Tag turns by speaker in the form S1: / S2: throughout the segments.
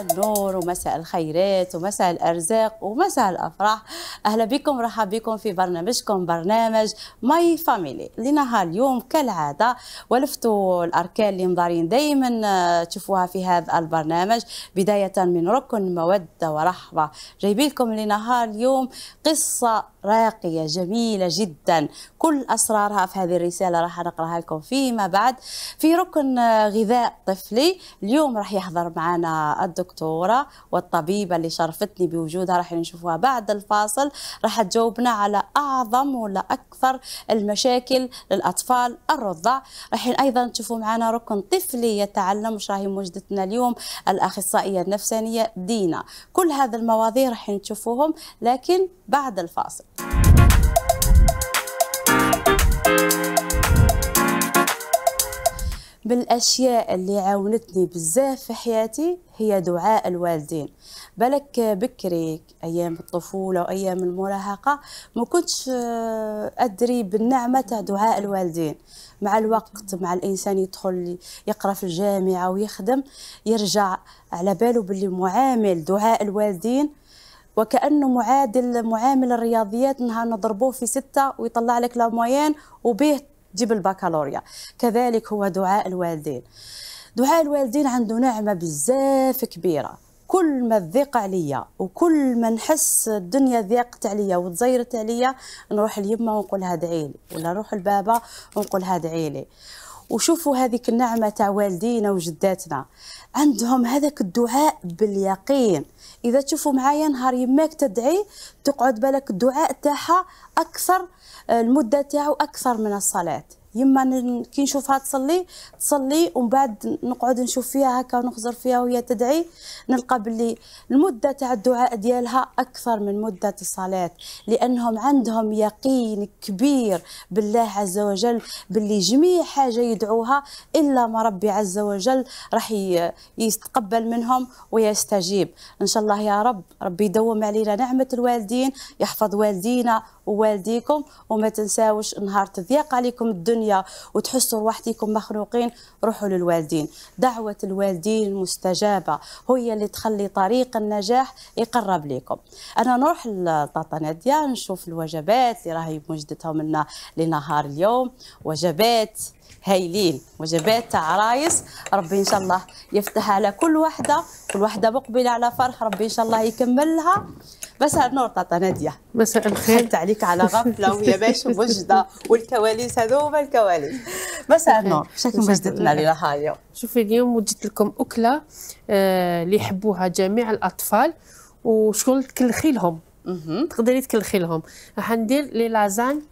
S1: النور ومساء الخيرات
S2: ومساء الارزاق ومساء الافراح اهلا بكم رحب بكم في برنامجكم برنامج ماي فاميلي لنهار اليوم كالعاده ولفتوا الاركان اللي مضارين دائما آه، تشوفوها في هذا البرنامج بدايه من ركن موده ورحمه جايبين لكم لنهار اليوم قصه راقيه جميله جدا كل اسرارها في هذه الرساله راح نقراها لكم فيما بعد في ركن آه، غذاء طفلي اليوم راح يحضر معنا الدكتور الدكتورة والطبيبة اللي شرفتني بوجودها راح نشوفها بعد الفاصل راح تجاوبنا على أعظم ولا أكثر المشاكل للأطفال الرضع راح أيضا تشوفوا معنا ركن طفلي يتعلم وش راهي مجدتنا اليوم الأخصائية النفسانية دينا كل هذه المواضيع راح نشوفوهم لكن بعد الفاصل بالاشياء اللي عاونتني بزاف في حياتي هي دعاء الوالدين بالك بكري ايام الطفوله وايام المراهقه ما كنتش آه، ادري بالنعمه تاع دعاء الوالدين مع الوقت مع الانسان يدخل يقرا في الجامعه ويخدم يرجع على باله باللي معامل دعاء الوالدين وكانه معادل معامل الرياضيات نهار نضربوه في ستة ويطلع لك لا وبيت جيب البكالوريا كذلك هو دعاء الوالدين دعاء الوالدين عنده نعمه بزاف كبيره كل ما تضيق عليا وكل ما نحس الدنيا ضيقت عليا وتزيرت عليا نروح ليما ونقول هذا عيلي ولا نروح لبابا ونقول هذا عيلي وشوفوا هذيك النعمه تاع والدينا وجداتنا عندهم هذاك الدعاء باليقين اذا تشوفوا معايا نهار يماك تدعي تقعد بالك الدعاء تاعها اكثر آه، المده تاعو اكثر من الصلاه يما كي نشوفها تصلي تصلي ومن بعد نقعد نشوف فيها هكا ونخزر فيها وهي تدعي نلقى باللي المده تاع الدعاء ديالها اكثر من مده الصلاه لانهم عندهم يقين كبير بالله عز وجل باللي جميع حاجه يدعوها الا ما ربي عز وجل راح يتقبل منهم ويستجيب ان شاء الله يا رب ربي يدوم علينا نعمه الوالدين يحفظ والدينا ووالديكم وما تنساوش نهار تضيق عليكم الدنيا الدنيا وتحسوا رواحتكم مخنوقين روحوا للوالدين دعوه الوالدين المستجابه هي اللي تخلي طريق النجاح يقرب لكم انا نروح لطاطا ناديه نشوف الوجبات اللي راهي موجدتهم لنا لنهار اليوم وجبات هايلين وجبات تاع عرايس ربي ان شاء الله يفتح على كل وحده كل وحده مقبله على فرح ربي ان شاء الله يكمل لها مساء النور طاطا ناديه مساء الخير حتى عليك على غفله وهي باش وجده والكواليس هذوما الكواليس
S3: مساء النور شكون مجدتنا لنا هاي شوفي اليوم وجدت لكم اكله آه، اللي آه يحبوها جميع الاطفال وشغل تكلخي لهم تقدري تكلخي لهم راح ندير لي لازان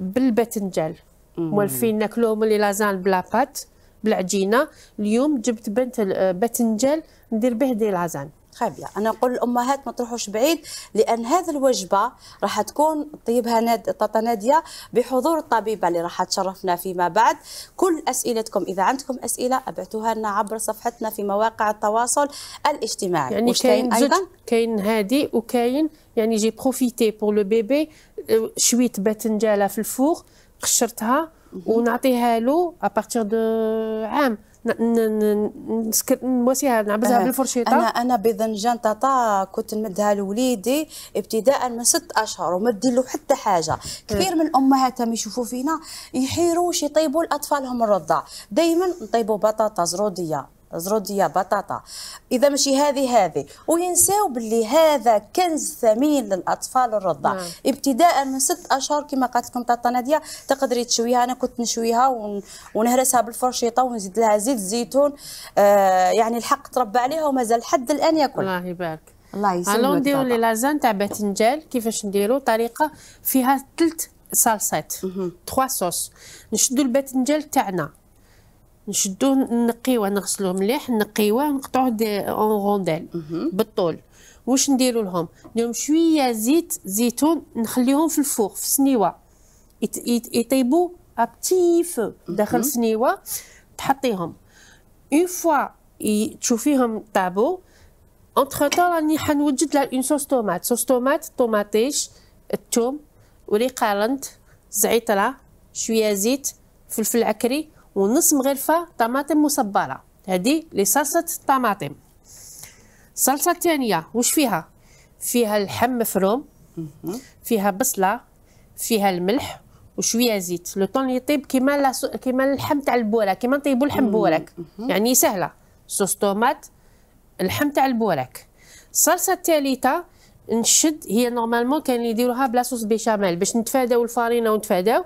S3: بالباذنجان موالفين ناكلوهم اللي لازال بلا بات بالعجينه اليوم جبت بنت باذنجان ندير به دي لازان خابيه انا نقول للامهات
S2: ما تروحوش بعيد لان هذه الوجبه راح تكون طيبها ناد طاطا ناديه بحضور الطبيبه اللي راح تشرفنا فيما بعد كل اسئلتكم اذا عندكم اسئله ابعتوها لنا عبر صفحتنا في مواقع التواصل الاجتماعي يعني كاين ايضا
S3: كاين هادي وكاين يعني جي بروفيتي بور لو بيبي شويه باذنجاله في الفوق قشرتها ونعطيها له ابارتيغ دو عام نسكر نواسيها نعبزها بالفرشيطه انا انا بذنجان طاطا
S2: كنت نمدها لوليدي ابتداء من ست اشهر وما ندير له حتى حاجه كثير من الامهات هم يشوفوا فينا يحيروش يطيبوا لاطفالهم الرضع دائما نطيبوا بطاطا زروديه زروديه بطاطا اذا ماشي هذه هذه وينساو باللي هذا كنز ثمين للاطفال الرضع مم. نعم. ابتداء من ست اشهر كما قالت لكم طاطا ناديه تقدري تشويها انا كنت نشويها ونهرسها بالفرشيطه ونزيد لها زيت
S3: زيتون آه يعني الحق تربى عليها ومازال لحد الان ياكل الله يبارك الله يسلمك الو نديرو لي لازان تاع باذنجان كيفاش نديرو طريقه فيها ثلث صلصات 3 صوص نشدو الباذنجان تاعنا نشدوه نقيوه نغسلوه مليح نقيوه نقطعوه دي اون غونديل بالطول واش نديرو لهم نديرهم شويه زيت زيتون نخليهم في الفوق في السنيوه يطيبوا ابتي فو داخل سنيوه تحطيهم اون فوا تشوفيهم طابو اونتر تو راني حنوجد لها اون صوص طوماط صوص طوماط طوماطيش الثوم وريقه رند زعتره شويه زيت فلفل عكري ونص مغرفة طماطم مصبرة هذه لصلصة الطماطم الصلصة الثانية وش فيها فيها اللحم مفروم فيها بصلة فيها الملح وشويه زيت لو طون يطيب كيما لسو... كيما اللحم تاع البوراك كيما نطيبوا لحم بوراك يعني سهله صوص طوماط اللحم تاع البوراك الصلصه الثالثه نشد هي نورمالمون كان يديروها بلا صوص بيشاميل باش نتفاداو الفرينه ونتفاداو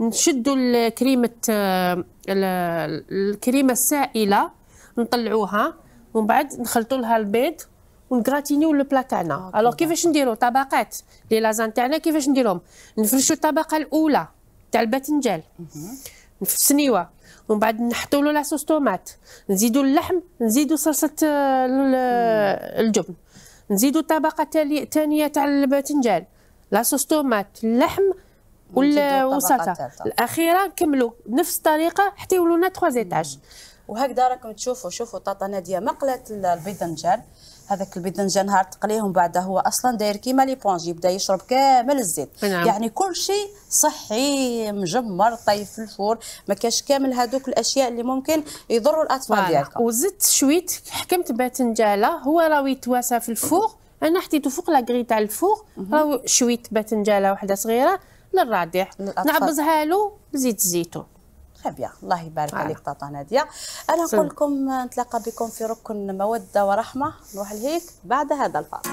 S3: نشدوا الكريمه آه، الكريمه السائله نطلعوها ومن بعد نخلطوا لها البيض ونكراتينيو لو بلا تاعنا الوغ كيفاش نديروا طبقات لي لازان تاعنا كيفاش نديرهم نفرشوا الطبقه الاولى تاع الباذنجان نفسنيوها ومن بعد نحطوا له لاصوص طوماط نزيدوا اللحم نزيدوا صلصه آه، الجبن نزيدوا الطبقه الثانيه تاع الباذنجان لاصوص طوماط اللحم والوسطى الاخيره نكملوا بنفس الطريقه حتى يولونا 3 ايطاج
S2: وهكذا راكم تشوفوا شوفوا طاطا ناديه مقلات البيدنجان هذاك البيدنجان نهار تقليهم بعد هو اصلا داير كيما لي بونجي يبدا يشرب كامل الزيت نعم. يعني كل شيء صحي مجمر طيب في الفور ما كاش كامل هذوك الاشياء اللي ممكن يضروا
S3: الاطفال ديالكم وزدت شويت حكمت باذنجاله هو راه يتواسى في الفور انا حطيته فوق لا تاع الفور راهو شويت باذنجاله وحده صغيره للراديح نعبزها له بزيت الزيتون
S2: بيان الله يبارك عليك طاطا ناديه انا نقول لكم نتلاقى بكم في ركن موده ورحمه نروح لهيك بعد هذا الفاصل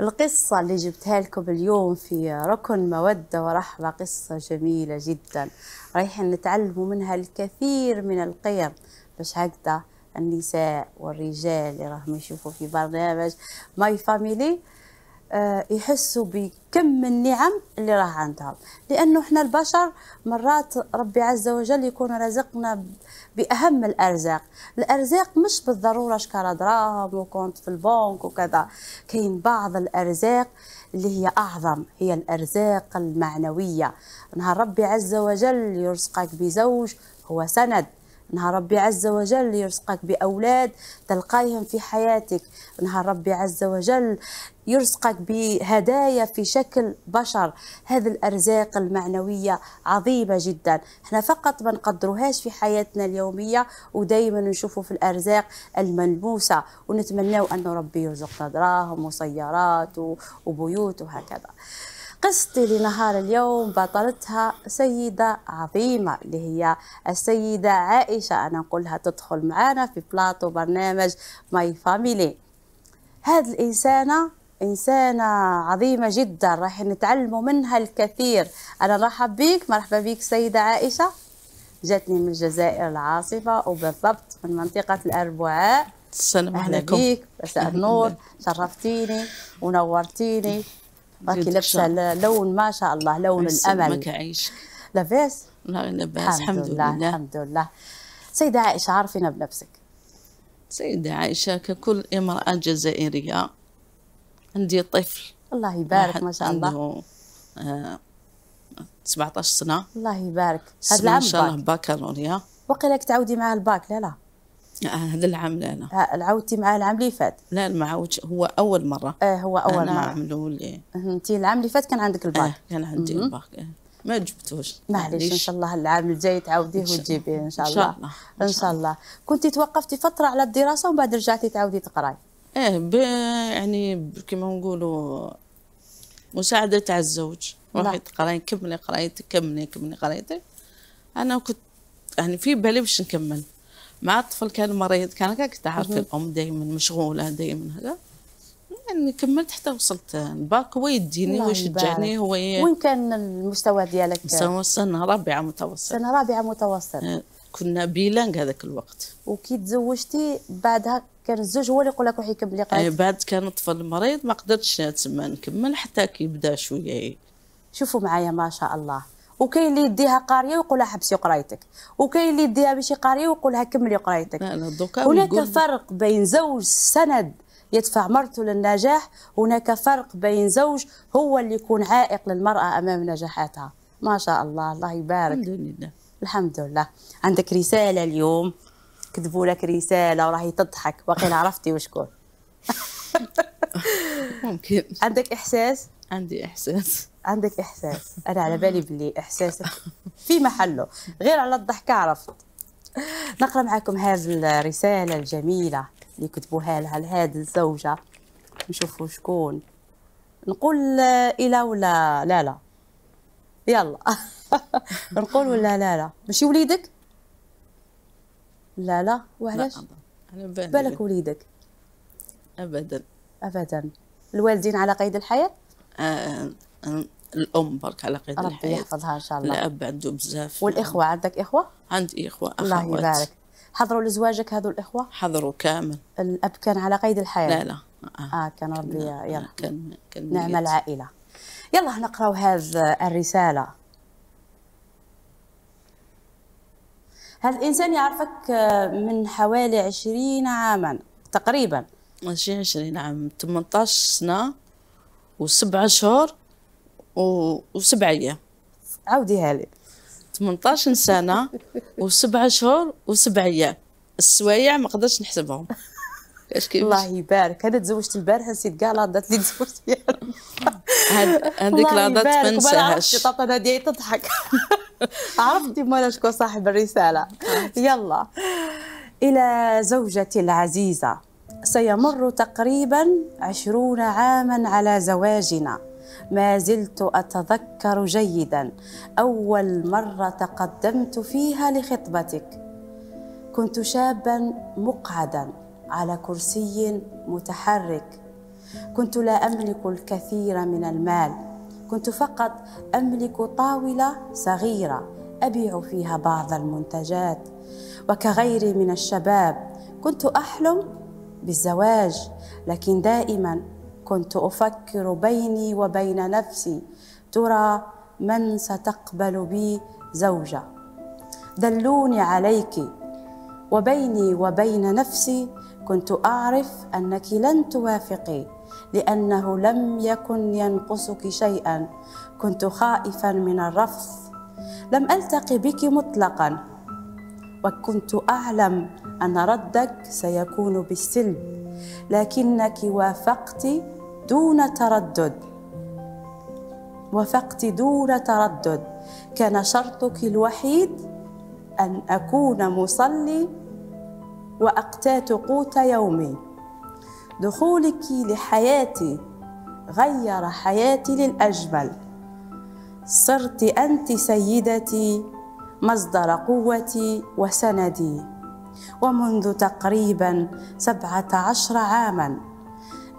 S2: القصة اللي جبتها لكم اليوم في ركن مودة ورحمة قصة جميلة جدا رايحين نتعلموا منها الكثير من القيم باش هكذا النساء والرجال اللي راهم يشوفوا في برنامج ماي فاميلي يحسوا بكم النعم اللي راه عندهم لانه احنا البشر مرات ربي عز وجل يكون رزقنا باهم الارزاق الارزاق مش بالضروره شكاره دراهم وكونت في البنك وكذا كاين بعض الارزاق اللي هي اعظم هي الارزاق المعنويه نهار ربي عز وجل يرزقك بزوج هو سند نهار ربي عز وجل يرزقك بأولاد تلقايهم في حياتك نهار ربي عز وجل يرزقك بهدايا في شكل بشر هذه الأرزاق المعنوية عظيمة جدا احنا فقط ما نقدروهاش في حياتنا اليومية ودايما نشوفوا في الأرزاق الملموسة ونتمناو ان ربي يرزقنا دراهم وسيارات وبيوت وهكذا قصتي لنهار اليوم بطلتها سيدة عظيمة اللي هي السيدة عائشة أنا نقولها تدخل معنا في بلاطو برنامج ماي فاميلي هذه الإنسانة إنسانة عظيمة جدا راح نتعلموا منها الكثير أنا نرحب بك مرحبا بك سيدة عائشة جاتني من الجزائر العاصفة وبالضبط من منطقة الأربعاء السلام عليكم أهلا بيك، مساء النور شرفتيني ونورتيني راكي لابسه لون ما شاء الله لون الامل كعيش لاباس؟ لا لاباس الحمد, لله الحمد لله سيدة عائشة عارفين بنفسك سيدة عائشة ككل امرأة جزائرية عندي طفل الله يبارك ما شاء الله عنده آه 17 سنة الله يبارك هذا العام إن شاء الله باكالوريا وقيلك تعودي مع الباك لا لا آه هذا العام لا لا العودتي معاه العام اللي فات لا ما عاودش هو اول مره اه هو اول أنا مره عملوا لي انت العام اللي فات كان عندك الباك آه كان عندي م -م. الباك آه، ما جبتوش معليش ان شاء الله العام الجاي تعاوديه وتجيبيه ان شاء الله ان شاء الله, إن شاء الله. كنت توقفتي فتره على الدراسه ومن بعد رجعتي تعاودي تقراي اه ب... يعني كما نقولوا مساعده تاع الزوج روحي تقراي كملي قرايتك كملي كملي قرايتك انا كنت يعني في بالي باش نكمل مع الطفل كان مريض كان كاك تعرف الام دائما مشغوله دائما هذا يعني كملت حتى وصلت الباك هو يديني ويشجعني هو وين كان المستوى ديالك؟ مستوى سنه رابعه متوسط سنه رابعه متوسط آه، كنا بيلانغ هذاك الوقت وكي تزوجتي بعدها كان الزوج هو اللي يقول لك روحي كملي آه، قرايتك يعني بعد كان الطفل مريض ما قدرتش تما نكمل حتى كيبدا شويه شوفوا معايا ما شاء الله وكاين اللي يديها قاريه ويقول لها حبسي قرايتك وكاين اللي يديها باش قاريه ويقول لها كملي قرايتك هناك فرق بين زوج سند يدفع مرته للنجاح هناك فرق بين زوج هو اللي يكون عائق للمراه امام نجاحاتها ما شاء الله الله يبارك الحمد لله الحمد لله عندك رساله اليوم كتبوا لك رساله وراهي تضحك وقيل عرفتي وشكون ممكن عندك احساس عندي احساس عندك احساس انا على بالي بلي احساسك في محله غير على الضحكه عرفت نقرا معكم هذه الرساله الجميله اللي كتبوها لها لهذه الزوجه نشوفوا شكون نقول الى ولا لا لا يلا نقول ولا لا لا ماشي وليدك لا لا وعلاش بالك وليدك ابدا ابدا الوالدين على قيد الحياه آه, آه، الام برك على قيد ربي الحياه يحفظها ان شاء الله الاب عنده بزاف والاخوه عندك اخوه؟ عندي اخوه اخوات الله يبارك حضروا لزواجك هذو الاخوه؟ حضروا كامل الاب كان على قيد الحياه؟ لا لا اه, آه كان ربي يرحمه نعم العائله يلا نقراو هذه الرساله هذا الانسان يعرفك آه، من حوالي 20 عاما تقريبا ماشي 20 عام 18 سنه وسبع شهور وسبع ايام عاوديها لي 18 سنه وسبع شهور وسبع ايام السوايع ما قدرتش نحسبهم الله يبارك انا تزوجت البارحه نسيت كاع لاضات اللي تزوجت فيها
S4: هذيك لاضات ما نساهاش
S2: طاطا ناديه تضحك عرفتي مالا شكون صاحب الرساله يلا الى زوجتي العزيزه سيمر تقريبا عشرون عاما على زواجنا ما زلت أتذكر جيدا أول مرة تقدمت فيها لخطبتك كنت شابا مقعدا على كرسي متحرك كنت لا أملك الكثير من المال كنت فقط أملك طاولة صغيرة أبيع فيها بعض المنتجات وكغيري من الشباب كنت أحلم بالزواج لكن دائما كنت افكر بيني وبين نفسي ترى من ستقبل بي زوجه دلوني عليك وبيني وبين نفسي كنت اعرف انك لن توافقي لانه لم يكن ينقصك شيئا كنت خائفا من الرفض لم التقي بك مطلقا وكنت اعلم ان ردك سيكون بالسلب لكنك وافقت دون تردد وافقت دون تردد كان شرطك الوحيد أن أكون مصلي وأقتات قوت يومي دخولك لحياتي غير حياتي للأجمل صرت أنت سيدتي مصدر قوتي وسندي ومنذ تقريبا سبعة عشر عاماً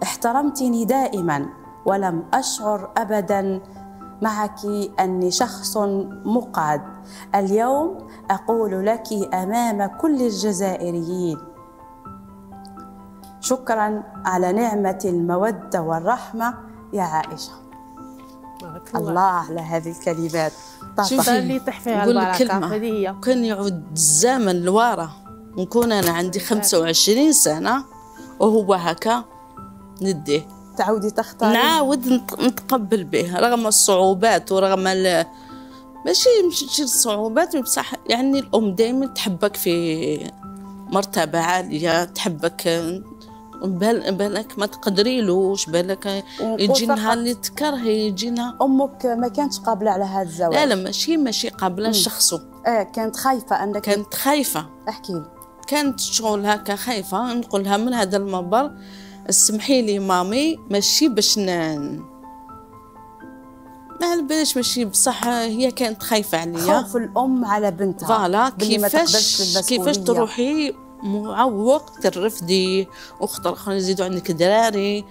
S2: احترمتني دائما ولم أشعر أبدا معك أني شخص مقعد اليوم أقول لك أمام كل الجزائريين شكرا على نعمة المودة والرحمة يا عائشة
S1: الله, على
S2: هذه الكلمات شوف اللي تحفي على البركة هذه هي كان يعود الزمن لورا نكون أنا عندي 25 سنة وهو هكا نديه تعودي تختاري نعاود نتقبل به رغم الصعوبات ورغم ال... ماشي مش الصعوبات بصح يعني الام دائما تحبك في مرتبه عاليه تحبك بالك ما تقدريلوش بالك يجي نهار اللي تكرهي يجي امك ما كانتش قابله على هذا الزواج لا لا ماشي ماشي قابله شخصه اه كانت خايفه انك كانت خايفه احكي لي كانت شغل هكا خايفه نقولها من هذا المنبر اسمحي لي مامي ماشي باش نان ما على ماشي بصح هي كانت خايفه عليا خوف الام على بنتها فوالا كيفاش كيفاش تروحي مع وقت الرفدي وخطر اخرى يزيدوا عندك دراري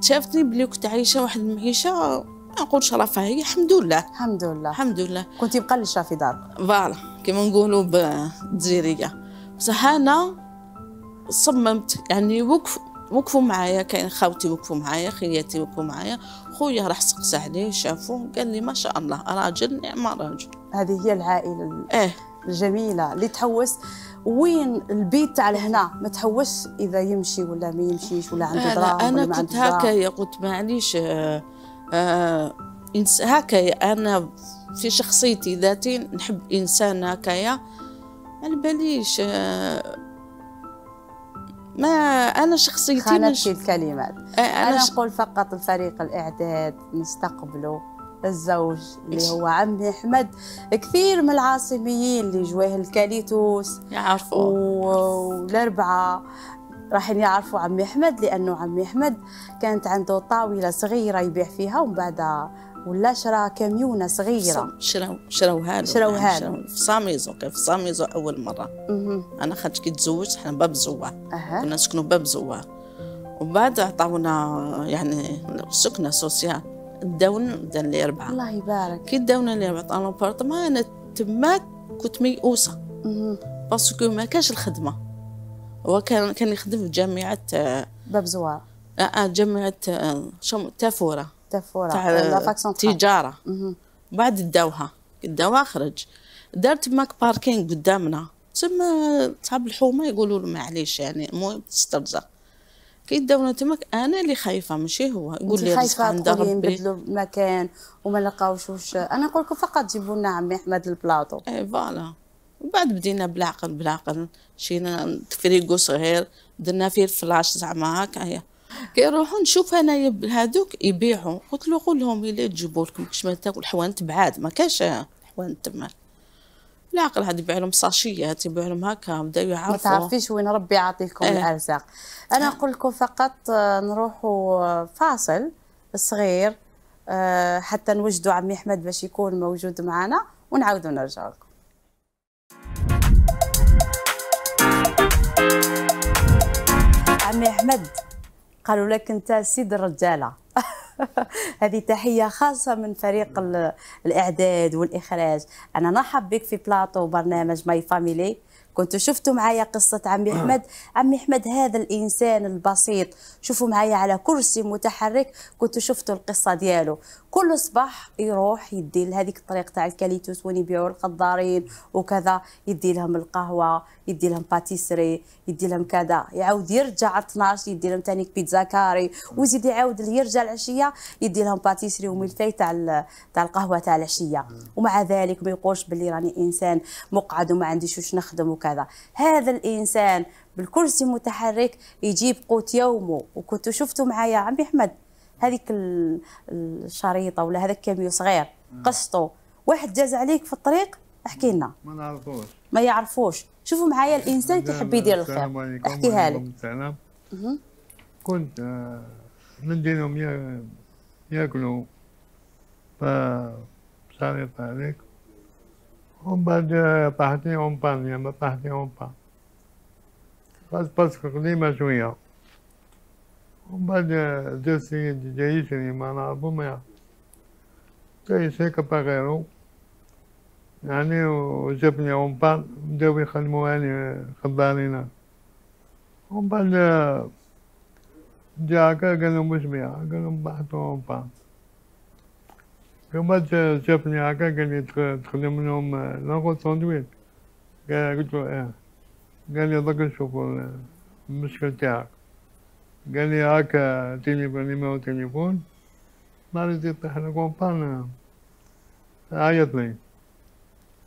S2: شافتني بلي كنت عايشه واحد المعيشه ما نقولش رفاهيه الحمد لله الحمد لله الحمد لله كنت لي في دار فوالا كما نقولوا بالجزيريه بصح انا صممت يعني وقف وقفوا معايا كاين خاوتي وقفوا معايا خياتي وقفوا معايا خويا راح سقس عليه شافوه قال لي ما شاء الله راجل نعم راجل هذه هي العائله ايه الجميله اللي تحوس وين البيت تاع لهنا ما تحوس اذا يمشي ولا ما يمشيش ولا عنده دراهم انا ولا كنت هكايا قلت معليش آه آه هكايا انا في شخصيتي ذاتي نحب انسان هكايا على باليش آه ما انا شخصيتي مش الكلمات انا, أنا ش... نقول فقط لفريق الاعداد نستقبله الزوج اللي هو عمي احمد كثير من العاصميين اللي جواه الكاليتوس يعرفوا والاربعه راح يعرفوا عمي احمد لانه عمي احمد كانت عنده طاوله صغيره يبيع فيها ومن بعد ولا شرا كاميونه صغيره شراو شراوها هالو يعني شراوها هالو في ساميزو كان في ساميزو اول مره انا خاطش كي تزوجت حنا باب زوا أه. كنا نسكنوا باب زوا ومن بعد عطاونا يعني سكنه سوسيال داون دان لي ربعه الله يبارك كي داونا لي ربعه عطانا بارطمان انا تما كنت ميؤوسه باسكو ما كانش الخدمه هو كان كان يخدم في جامعه آه، باب زوار اه, آه، جامعه آه، شم تافوره دافوره تاع يعني تجاره بعد داوها داوها خرج دارت ماك باركينج قدامنا تما صحاب الحومه يقولوا له معليش يعني المهم تسترزق كي داونا تماك انا اللي خايفه ماشي هو يقول لي خايفه عند نبدلوا المكان وما نلقاوش واش انا نقول لكم فقط جيبوا لنا عمي احمد البلاطو اي فوالا وبعد بدينا بالعقل بالعقل شينا تفريقو صغير درنا فيه الفلاش زعما هكا كيروحوا نشوف انا هذوك يبيعوا قلت له قول لهم الا تجيبوا لكم كش ما تاكل حوانت بعاد ما كاش حوانت تما العقل هذا يبيع لهم صاشيات يبيع لهم هكا بداو يعرفوا ما تعرفيش وين ربي يعطيكم اه. الارزاق انا نقول لكم فقط آه، نروحوا آه، فاصل صغير آه، حتى نوجدوا عمي احمد باش يكون موجود معنا ونعاودوا نرجع لكم عمي احمد قالوا لك انت سيد الرجاله هذه تحيه خاصه من فريق الاعداد والاخراج انا نرحب بك في بلاطو برنامج ماي فاميلي كنت شفتوا معايا قصة عمي أحمد آه. عمي أحمد هذا الإنسان البسيط شوفوا معايا على كرسي متحرك كنت شفتوا القصة دياله كل صباح يروح يدي لهذيك الطريق تاع الكاليتوس وين يبيعوا الخضارين وكذا يدي لهم القهوة يدي لهم باتيسري يدي لهم كذا يعاود يرجع 12 يدي لهم تانيك بيتزا كاري ويزيد يعاود يرجع العشية يدي لهم باتيسري وملفي تاع تاع القهوة تاع العشية آه. ومع ذلك ما يقولش باللي راني إنسان مقعد وما عنديش واش نخدم وكذا وكذا هذا الانسان بالكرسي المتحرك يجيب قوت يومه وكنتوا شفتوا معايا عمي احمد هذيك الشريطه ولا هذاك كاميو صغير نعم. قصته واحد جاز عليك في الطريق احكي لنا ما نعرفوش ما يعرفوش شوفوا معايا الانسان كيحب يدير الخير احكيها
S1: لك كنت آه، نديرهم ياكلوا ف عليك ومن بعد بان ما بعديهم بان بس بس قديمة شوية ومن بعد درسي جيشني ما نعرفهم يا جيش هيك بغيرو يعني وجبني ومن بعد بداو يخدموهاني خضارينا ومن بعد جا هكا قالوا مش بيع قالوا بعثوا ومن بعد يوم بعد جابني هكا قال لي تخدم لهم ناخذ سندويش قلت له اه قال لي ضك نشوف المشكل تاعك قال لي هكا تليفون نيمو تليفون ما رضيت يطيح لك ومبان عيط لي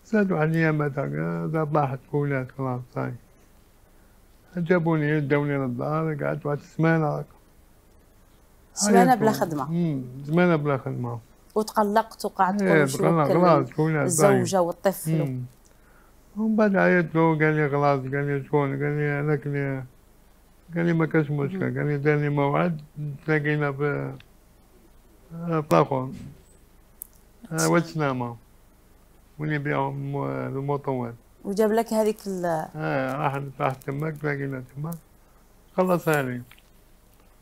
S1: زاد واحد الايام هكا طاحت كولات خلاص هاي جابوني داوني للدار قعدت واحد السمانه هكا سمانه بلا خدمه سمانه بلا خدمه
S2: وتقلقت وقعدت شوك الزوجه والطفل
S1: ومن بعد عيطت له قال لي خلاص قال لي شكون قال لي هذاك قال لي ما كاش مشكل قال لي داني موعد تلاقينا في طاخون آه، واش نامه ولي يبيعهم الموطوات
S2: وجاب لك هذيك ال
S1: اه راح راح تماك تلاقينا تماك خلصها لي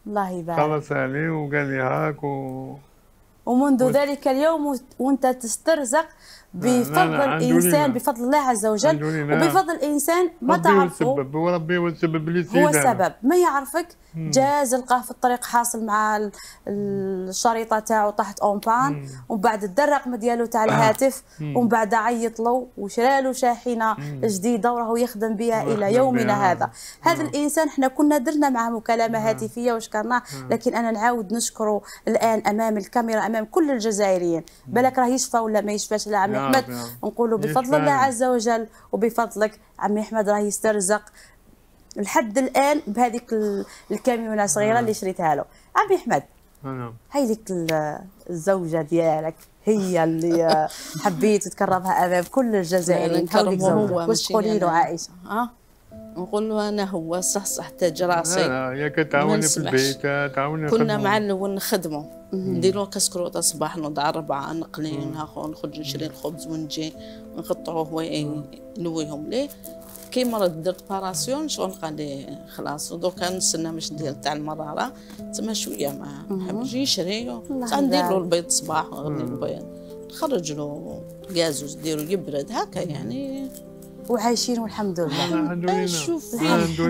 S1: الله يبارك خلصها لي وقال لي هاك و
S2: ومنذ ذلك اليوم وانت تسترزق آه، بفضل الانسان بفضل الله عز وجل وبفضل الانسان
S1: ما تعرفه هو ربي هو السبب اللي هو سبب
S2: ما يعرفك جاز لقاه في الطريق حاصل مع الشريطه تاعو طاحت اونبان ومن بعد دا الرقم ديالو تاع آه. الهاتف ومن بعد عيط له وشرى له شاحنه جديده وراه يخدم بها الى يومنا هذا هذا الانسان احنا كنا درنا معه مكالمه هاتفيه وشكرناه لكن انا نعاود نشكره الان امام الكاميرا امام كل الجزائريين بالك راه يشفى ولا ما يشفاش لا محمد احمد نقولوا إيه، بفضل الله عز وجل وبفضلك عمي احمد راه يسترزق لحد الان بهذيك الكاميونه صغيره اللي نعم. شريتها له عمي احمد نعم. هاي ديك الزوجه ديالك هي اللي حبيت تكرمها امام كل الجزائريين واش تقولي له عائشه ها نقول له انا هو صح صح تاج راسي آه، ياك تعاوني في البيت
S1: آه، تعاوني كنا مع
S2: الاول نخدموا نديرو كسكروت صباح نوض أربعة نقلي ناخذ نخرج نشري الخبز ونجي نقطعوه هو إيه، نويهم ليه كي مرض درت باراسيون شغل قال لي خلاص دوكا نستنى باش ندير تاع المراره تما شويه ما يجي يشري تاع ندير له البيض صباح غير البيض نخرج له كازوز نديرو يبرد هكا يعني وعايشين
S1: والحمد لله الحمد لله الحمد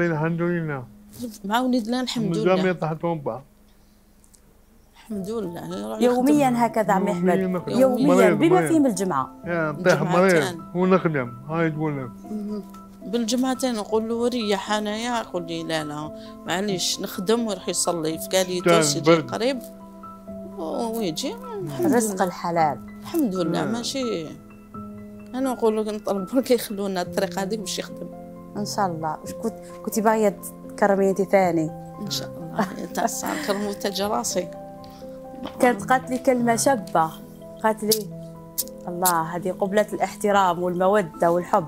S1: لله لله مع لله الحمد لله
S2: مع وليدنا الحمد لله مدام تحتهم بعض الحمد لله يوميا هكذا عمي احمد يوميا بما فيهم الجمعه
S1: طيح مريض ونخدم هاي تقول لك
S2: بالجمعتين نقول له ريح انايا يقول لي لا لا معليش نخدم ويروح يصلي قال لي توصي قريب ويجي الرزق الحلال الحمد لله ماشي انا نقول نطلب نطلبوا يخلونا الطريقه هذيك باش يخدم ان شاء الله واش كنت كنتي باغيه انت ثاني ان شاء الله يعني تاع الصار كرموت راسي كانت قالت لي كلمه شابه قالت لي الله هذه قبلة الاحترام والمودة والحب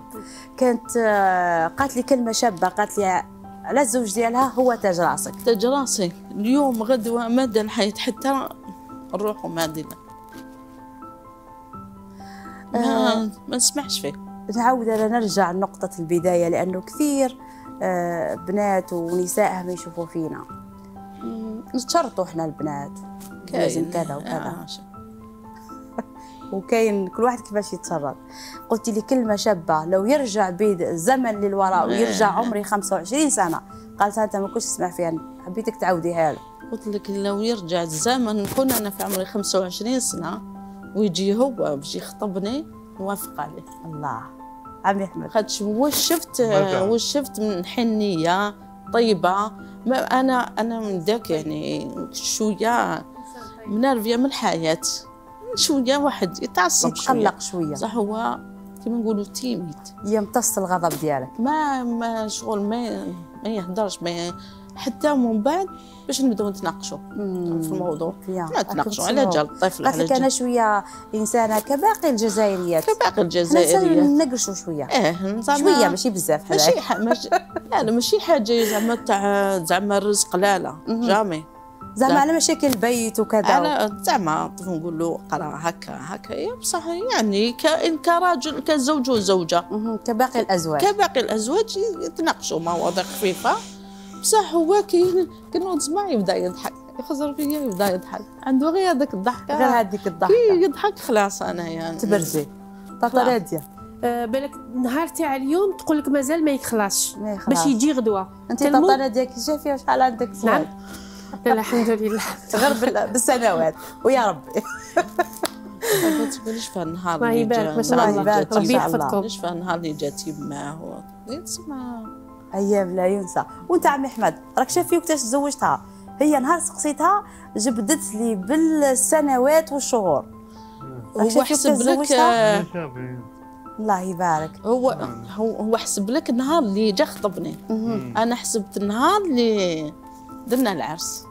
S2: كانت آه، قالت لي كلمة شابة قالت لي على الزوج ديالها هو تاج راسك تاج راسي اليوم غدوة مدى الحياة حتى نروحوا مدينة آه، ما, ما نسمعش فيه نعاود انا نرجع لنقطه البدايه لانه كثير آه، بنات ونسائهم يشوفوا فينا نتشرطوا احنا البنات
S4: لازم كذا
S2: وكذا آه، وكاين كل واحد كيفاش يتشرط قلت لي كلمه شابه لو يرجع بيد الزمن للوراء ويرجع إيه. عمري 25 سنه قالت انت ما كنتش تسمع فيها حبيتك تعاوديها له قلت لك لو يرجع الزمن نكون انا في عمري 25 سنه ويجي هو ويجي يخطبني نوافق عليه الله عم يحمد خدش هو شفت هو شفت من حنيه طيبه ما انا انا من ذاك يعني شويه منرفيه من الحياه شويه واحد يتعصب شويه شويه صح هو كيما نقولوا تيميت يمتص الغضب ديالك ما ما شغل ما ما يهدرش ما حتى من بعد باش نبداو نتناقشوا في الموضوع نتناقشوا على جال الطفل على جال انا شويه انسانه كباقي الجزائريات كباقي الجزائريات نناقشوا شويه اه شويه ماشي بزاف ماشي ح... ماشي لا لا ماشي حاجه زعما تاع زعما الرزق لا لا جامي زعما على مشاكل البيت وكذا على زعما نقول له قرا هكا هكا إيه، بصح يعني كان كراجل كزوج وزوجه كباقي الازواج كباقي الازواج يتناقشوا مواضيع خفيفه بصح هو كي كنوض صباح يبدا يضحك يخزر فيا يبدا يضحك عنده غير هذاك الضحكه غير هذيك الضحكه كي
S3: إيه، يضحك خلاص انايا يعني. تبرزي طاطا طيب، طيب. ناديه أه، بالك النهار تاع اليوم تقول لك مازال ما يخلصش باش يجي غدوه انت طاطا ناديه كي شافيها
S2: شحال عندك نعم
S3: لا الحمد لله
S2: غير بالسنوات ويا ربي ما تقوليش في النهار اللي جات ما يبارك ما شاء الله ربي يحفظكم نشفى النهار اللي جات يماه تسمع ايام لا ينسى وانت عمي احمد راك شاف فيك كيفاش تزوجتها هي نهار سقسيتها جبدت لي بالسنوات والشهور هو حسب لك الله يبارك هو هو هو حسب لك النهار اللي جا خطبني انا حسبت النهار اللي درنا العرس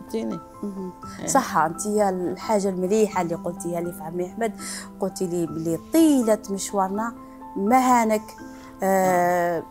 S2: فهمتيني إيه. صح انت الحاجه المليحه اللي قلتيها لي في عمي احمد قلتي لي بلي طيله مشوارنا مهانك آه،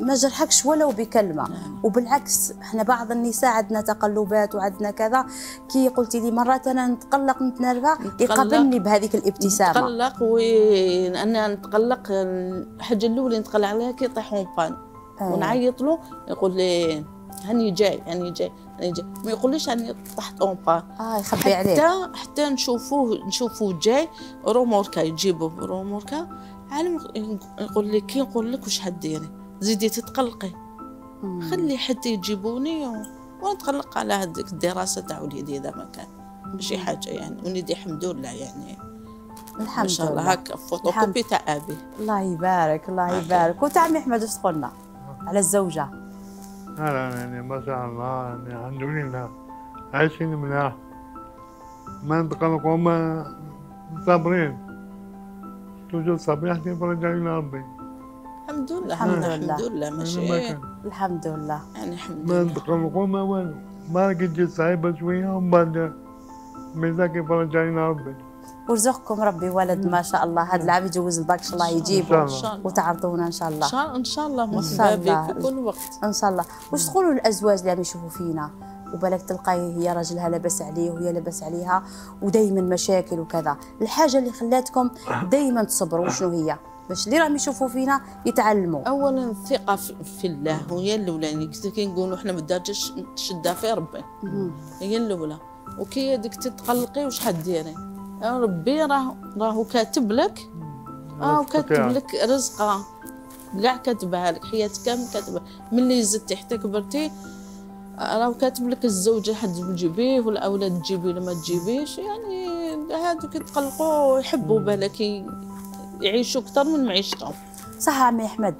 S2: ما جرحكش ولو بكلمه وبالعكس احنا بعض النساء عندنا تقلبات وعندنا كذا كي قلتي لي مرات انا نتقلق نتنرفع يقابلني بهذيك الابتسامه نتقلق وانا نتقلق الحاجه الاولى نتقلق عليها كي يطيح بان آه. ونعيط له يقول لي هاني جاي هاني جاي هاني جاي ما يقوليش هاني طحت اون اه يخبي عليه حتى حتى نشوفوه نشوفوه جاي روموركا يجيبوه روموركا عالم يقول لك كي نقول لك واش حديري زيدي تتقلقي خلي حتى يجيبوني و... ونتقلق على هذيك الدراسه تاع وليدي اذا ما كان ماشي حاجه يعني وليدي الحمد لله يعني الحمد ما شاء الله هكا فوتوكوبي تاع ابي الله يبارك الله يبارك وتاع عمي احمد واش تقولنا على الزوجه
S1: لا يعني ما شاء الله يعني الحمد لله عايشين ملاح ما نتقلقوا ما صابرين توجد صبيحتي برجع لربي
S2: الحمد لله الحمد لله الحمد لله ماشي الحمد لله يعني الحمد
S1: لله ما تقلقوا ما والو ما تجي صعيبة شوية ومن بعد ميزاكي برجع ربي
S2: ورزقكم ربي ولد ما شاء الله هذا العام يجوز الباك ان شاء الله يجيبه وتعرضونا ان شاء الله ان شاء الله الله في كل وقت ان شاء الله واش تقولوا للازواج اللي عم يشوفوا فينا وبالك تلقاي هي راجلها لاباس عليه وهي لاباس عليها ودائما مشاكل وكذا الحاجه اللي خلاتكم دائما تصبروا شنو هي باش اللي راهم يشوفوا فينا يتعلموا اولا الثقه في الله هي الاولى يعني كي نقولوا احنا ما دارتش تشد في ربي هي الاولى وكي هذيك تتقلقي واش حديري ربي راه راهو كاتب لك اه وكاتب لك رزقه كاع كاتبها لك حياتك كامل كاتبها ملي زدتي حتى كبرتي راه كاتب لك الزوجه حد تجيبيه والاولاد تجيبيه ولا ما تجيبيش يعني هادو كيتقلقوا يحبوا بالك يعيشوا اكثر من معيشتهم صح عمي احمد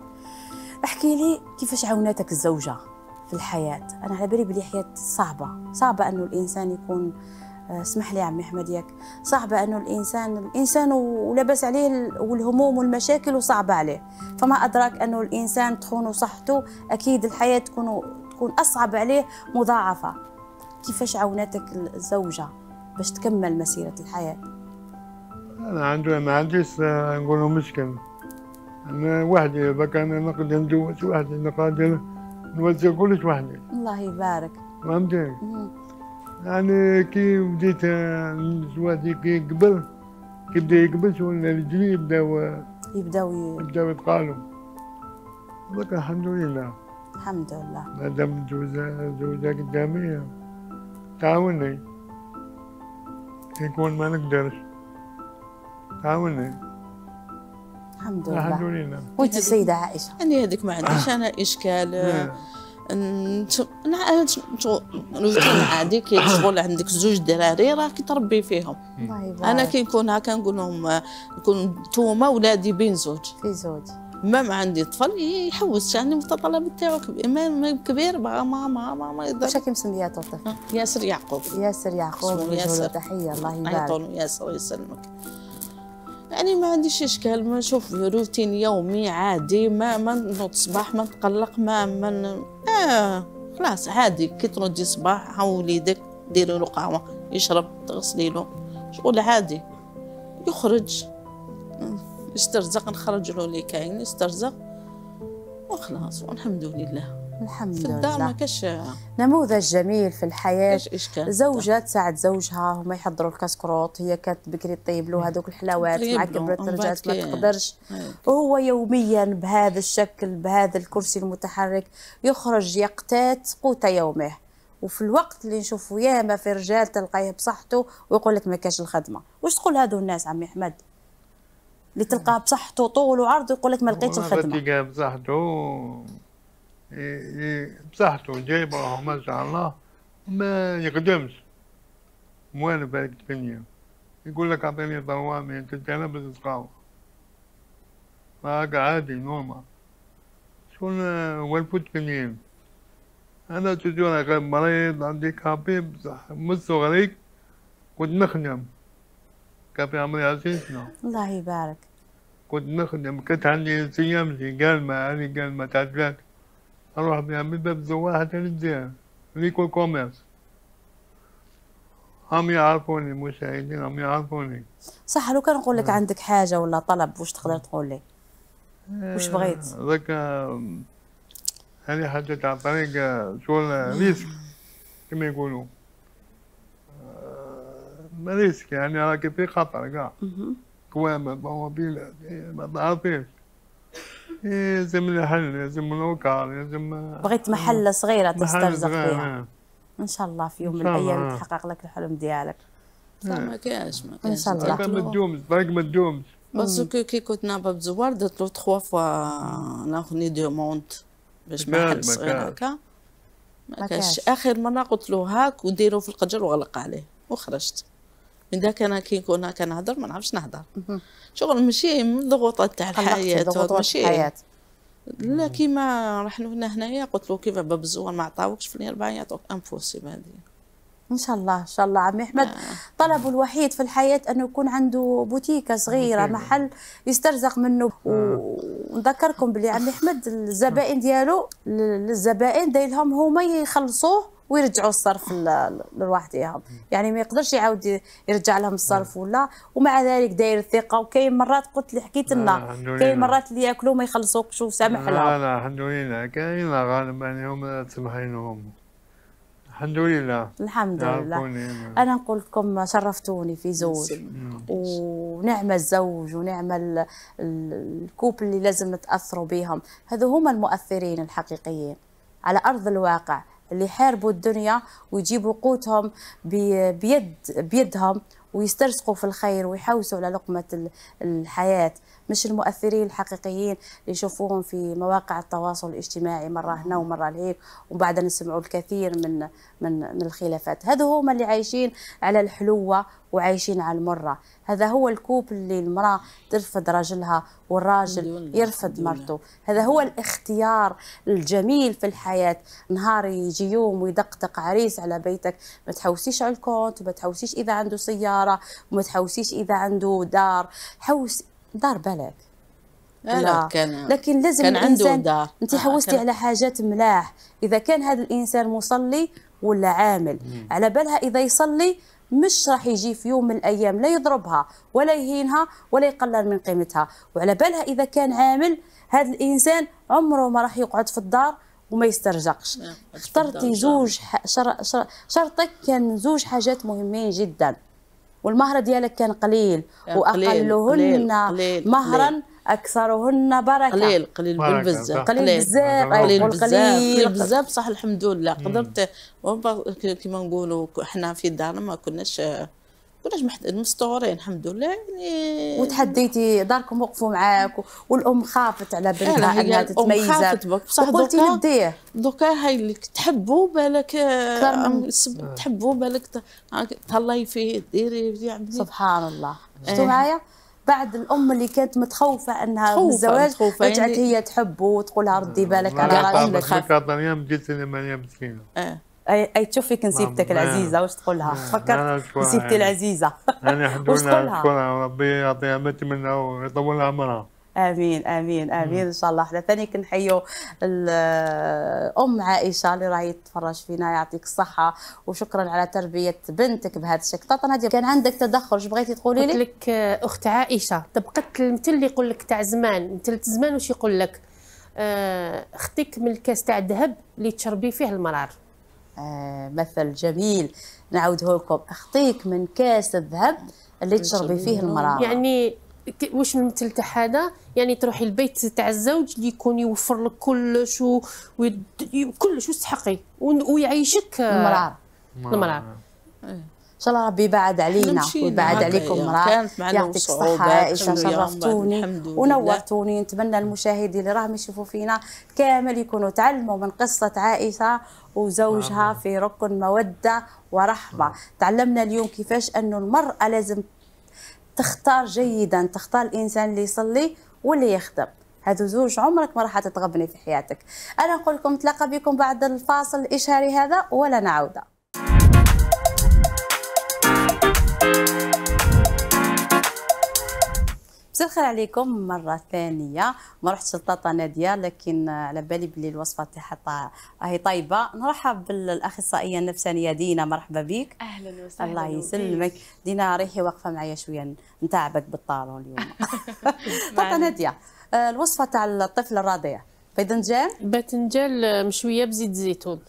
S2: احكي لي كيفاش عاوناتك الزوجه في الحياه انا على بالي بلي حياه صعبه صعبه انه الانسان يكون آه، اسمح لي عمي احمد ياك صعبه انه الانسان الانسان ولاباس عليه والهموم والمشاكل وصعبه عليه فما ادراك انه الانسان تخونه صحته اكيد الحياه تكون تكون أصعب عليه مضاعفة كيفاش عاوناتك الزوجة باش تكمل مسيرة الحياة
S1: أنا عندي ما عنديش آه، نقولوا مشكل أنا وحدي بقى أنا نقدر ندوس وحدي نقدر نوزع كلش وحدي
S2: الله يبارك
S1: فهمتي يعني كي بديت آه، نتوازي كي قبل كي بدا يقبل ولا رجلي يبداو آه، يبداو يبداو يتقالوا لك الحمد لله
S2: الحمد لله
S1: مادام زوجة زوجة قدامي تعاوني يكون ما نقدرش تعاوني
S2: الحمد لله الحمد لله وانت السيدة عائشة أنا هذيك ما عنديش أنا إشكال آه. نعم عادي كي شغل عندك زوج دراري راه كي تربي فيهم انا كي نكون هكا نقول لهم آه، نكون توما ولادي بين زوج في زوج ما عندي طفل يحوس يعني المتطلب تاعو كبير بغى ماما ماما يقدر واش مسمياتو الطفل؟ آه، ياسر يعقوب ياسر يعقوب ياسر تحيه الله يبارك ياسر يسلمك يعني ما عنديش اشكال ما نشوف روتين يومي عادي ما ما نوض صباح ما نتقلق ما ما آه خلاص عادي كي تنوضي صباح ها وليدك ديري له قهوه يشرب تغسلي له شغل عادي يخرج استرزق نخرج له اللي كاين استرزق وخلاص والحمد لله الحمد لله في الدار ما كاش نموذج جميل في الحياه طيب. زوجه تساعد زوجها هما يحضروا الكسكروت هي كانت بكري طيب له هذوك الحلاوات مع كبرت رجعت ما تقدرش طيب. وهو يوميا بهذا الشكل بهذا الكرسي المتحرك يخرج يقتات قوت يومه وفي الوقت اللي نشوفوا ياما في رجال تلقاه بصحته ويقول لك ما كاش الخدمه واش تقول هذو الناس عمي احمد اللي تلقاه بصحته طول وعرض يقول لك ما لقيتش الخدمه
S1: تلقاه بصحته بصحته جايب روحه ما شاء الله ما يخدمش وانا بالك الدنيا يقول لك اعطيني انت تتنبس تقاوى هكا عادي نورمال شكون والفوت كنين انا تجي انا غير مريض عندي كابي بصح من صغري كنت نخدم كافي عمري عزيزنا نعم.
S2: الله يبارك
S1: كنت نخدم كنت عندي ايام في ما هذه قال ما بلاد اروح بها من باب زواها حتى للدير ليكو كوميرس هم يعرفوني المشاهدين هم يعرفوني
S2: صح لو كان نقول لك آه. عندك حاجه ولا طلب واش تقدر تقول لي
S1: آه، واش بغيت ذاك هذه حاجه تاع طريق شغل ريسك كما يقولوا ريسك يعني راكب في خطر كاع قوام طوموبيل ما تعرفيش لازم الحل لازم وكار لازم بغيت آه، محلة صغيرة تسترزق فيها إيه.
S2: ان شاء الله في يوم من الايام يتحقق إيه. لك الحلم ديالك ما كاش ما كاش ان شاء
S1: الله ما تدومش باسكو
S2: كي كنت نابا بزوار درت له تخوا فوا ناخذني دو مونت باش ما حد صغير هكا ما كاش اخر مره قلت له هاك وديرو في القجر وغلق عليه وخرجت من ذاك انا كي نكون هكا نهضر ما نعرفش نهضر شغل ماشي من الضغوطات تاع الحياه ماشي الحياه لا كيما رحنا هنا هنايا قلت له كيف باب الزوار ما عطاوكش في الاربعه يعطوك انفوسي هذه ان شاء الله ان شاء الله عمي احمد آه. طلبه الوحيد في الحياه انه يكون عنده بوتيكه صغيره محل يسترزق منه آه. ونذكركم بلي عمي احمد الزبائن ديالو الزبائن دايلهم هما يخلصوه ويرجعوا الصرف للواحد اياهم يعني ما يقدرش يعاود يرجع لهم الصرف ولا ومع ذلك داير الثقه وكاين مرات قلت لي حكيت لنا آه، كاين مرات اللي ياكلوا ما يخلصوكش وسامح لهم لا
S1: لا الحمد لله كاين غالبا يوم تسمحينهم الحمد لله الحمد لله
S2: انا نقول لكم شرفتوني في زوج ونعمه الزوج ونعمه الكوب اللي لازم نتاثروا بهم هذو هما المؤثرين الحقيقيين على ارض الواقع اللي يحاربوا الدنيا ويجيبوا قوتهم بيد بيدهم ويسترزقوا في الخير ويحوسوا على لقمة الحياة مش المؤثرين الحقيقيين اللي يشوفوهم في مواقع التواصل الاجتماعي مره هنا نعم. ومره لهيك وبعدها نسمعوا الكثير من من من الخلافات هذو هما اللي عايشين على الحلوه وعايشين على المره هذا هو الكوب اللي المراه ترفض راجلها والراجل يرفض مرته هذا هو الاختيار الجميل في الحياه نهار يجي يوم ويدقدق عريس على بيتك ما تحوسيش على الكونت وما تحوسيش اذا عنده سياره وما تحوسيش اذا عنده دار حوس دار بالك لا, كان لكن لازم كان الانسان دار انت آه، حوستي على حاجات ملاح اذا كان هذا الانسان مصلي ولا عامل مم. على بالها اذا يصلي مش راح يجي في يوم من الايام لا يضربها ولا يهينها ولا يقلل من قيمتها وعلى بالها اذا كان عامل هذا الانسان عمره ما راح يقعد في الدار وما يسترجقش اخترتي زوج شرطك كان زوج حاجات مهمين جدا والمهر ديالك كان قليل واقلهن مهرا اكثرهن بركه قليل قليل بزاف أيوة، قليل بزاف قليل بزاف قليل بزاف صح الحمد لله قدرت كما نقولوا احنا في الدار ما كناش كناش مستورين الحمد لله يعني وتحديتي داركم وقفوا معاك والام خافت
S5: على بنتها انها تتميز خافت بصح قلتي نديه
S2: دوكا هاي اللي تحبوا بالك آه، آه. تحبوا بالك آه، تهلاي فيه ديري يعني سبحان الله شفتوا معايا بعد الام اللي كانت متخوفه انها من الزواج رجعت يعني هي تحبه وتقول لها ردي بالك على راجل خاف مريم اي تشوف فيك العزيزه واش تقول لها فكرت نسيبتي يعني؟ العزيزه
S1: انا حضرنا نشكرها ربي يعطيها ما تمنى ويطول عمرها
S2: امين امين امين ان شاء الله حنا ثاني كنحيوا الام عائشه اللي راهي تتفرج فينا يعطيك الصحه وشكرا على تربيه بنتك بهذا الشكل طاطا ناديه كان عندك تدخل
S3: شو بغيتي تقولي لي قلت لك آه، اخت عائشه طبقت المثل اللي يقول لك تاع زمان مثل زمان واش يقول لك آه، اختك من الكاس تاع الذهب اللي تشربي فيه المرار آه، مثل جميل نعوده لكم اخطيك من كاس الذهب
S2: اللي تشربي فيه المراه
S3: يعني واش مثل هذا يعني تروحي البيت تاع الزوج اللي يكون يوفر لك كلش وكلش ويد... كلش وتستحقي ويعيشك المراه
S2: المراه ان شاء الله ربي يبعد علينا ويبعد عليكم راه يعطيك الصحه عائشه شرفتوني ونورتوني نتمنى المشاهدين اللي راهم يشوفوا فينا كامل يكونوا تعلموا من قصه عائشه وزوجها في ركن موده ورحمه تعلمنا اليوم كيفاش انه المراه لازم تختار جيدا تختار الانسان اللي يصلي واللي يخدم هذو زوج عمرك ما راح تتغبني في حياتك انا نقول لكم نتلاقى بكم بعد الفاصل الاشهاري هذا ولا نعود مساء الخير عليكم مره ثانيه ما رحتش لطاطا ناديه لكن على بالي بلي الوصفه تاعها هي طيبه نرحب بالاخصائيه النفسانيه دينا مرحبا بك
S4: اهلا وسهلا الله يسلمك
S2: دينا ريحي واقفه معايا شويه نتعبك بالطالون اليوم طاطا ناديه الوصفه تاع الطفل الرضيع باذنجان باذنجان مشويه بزيت زيتون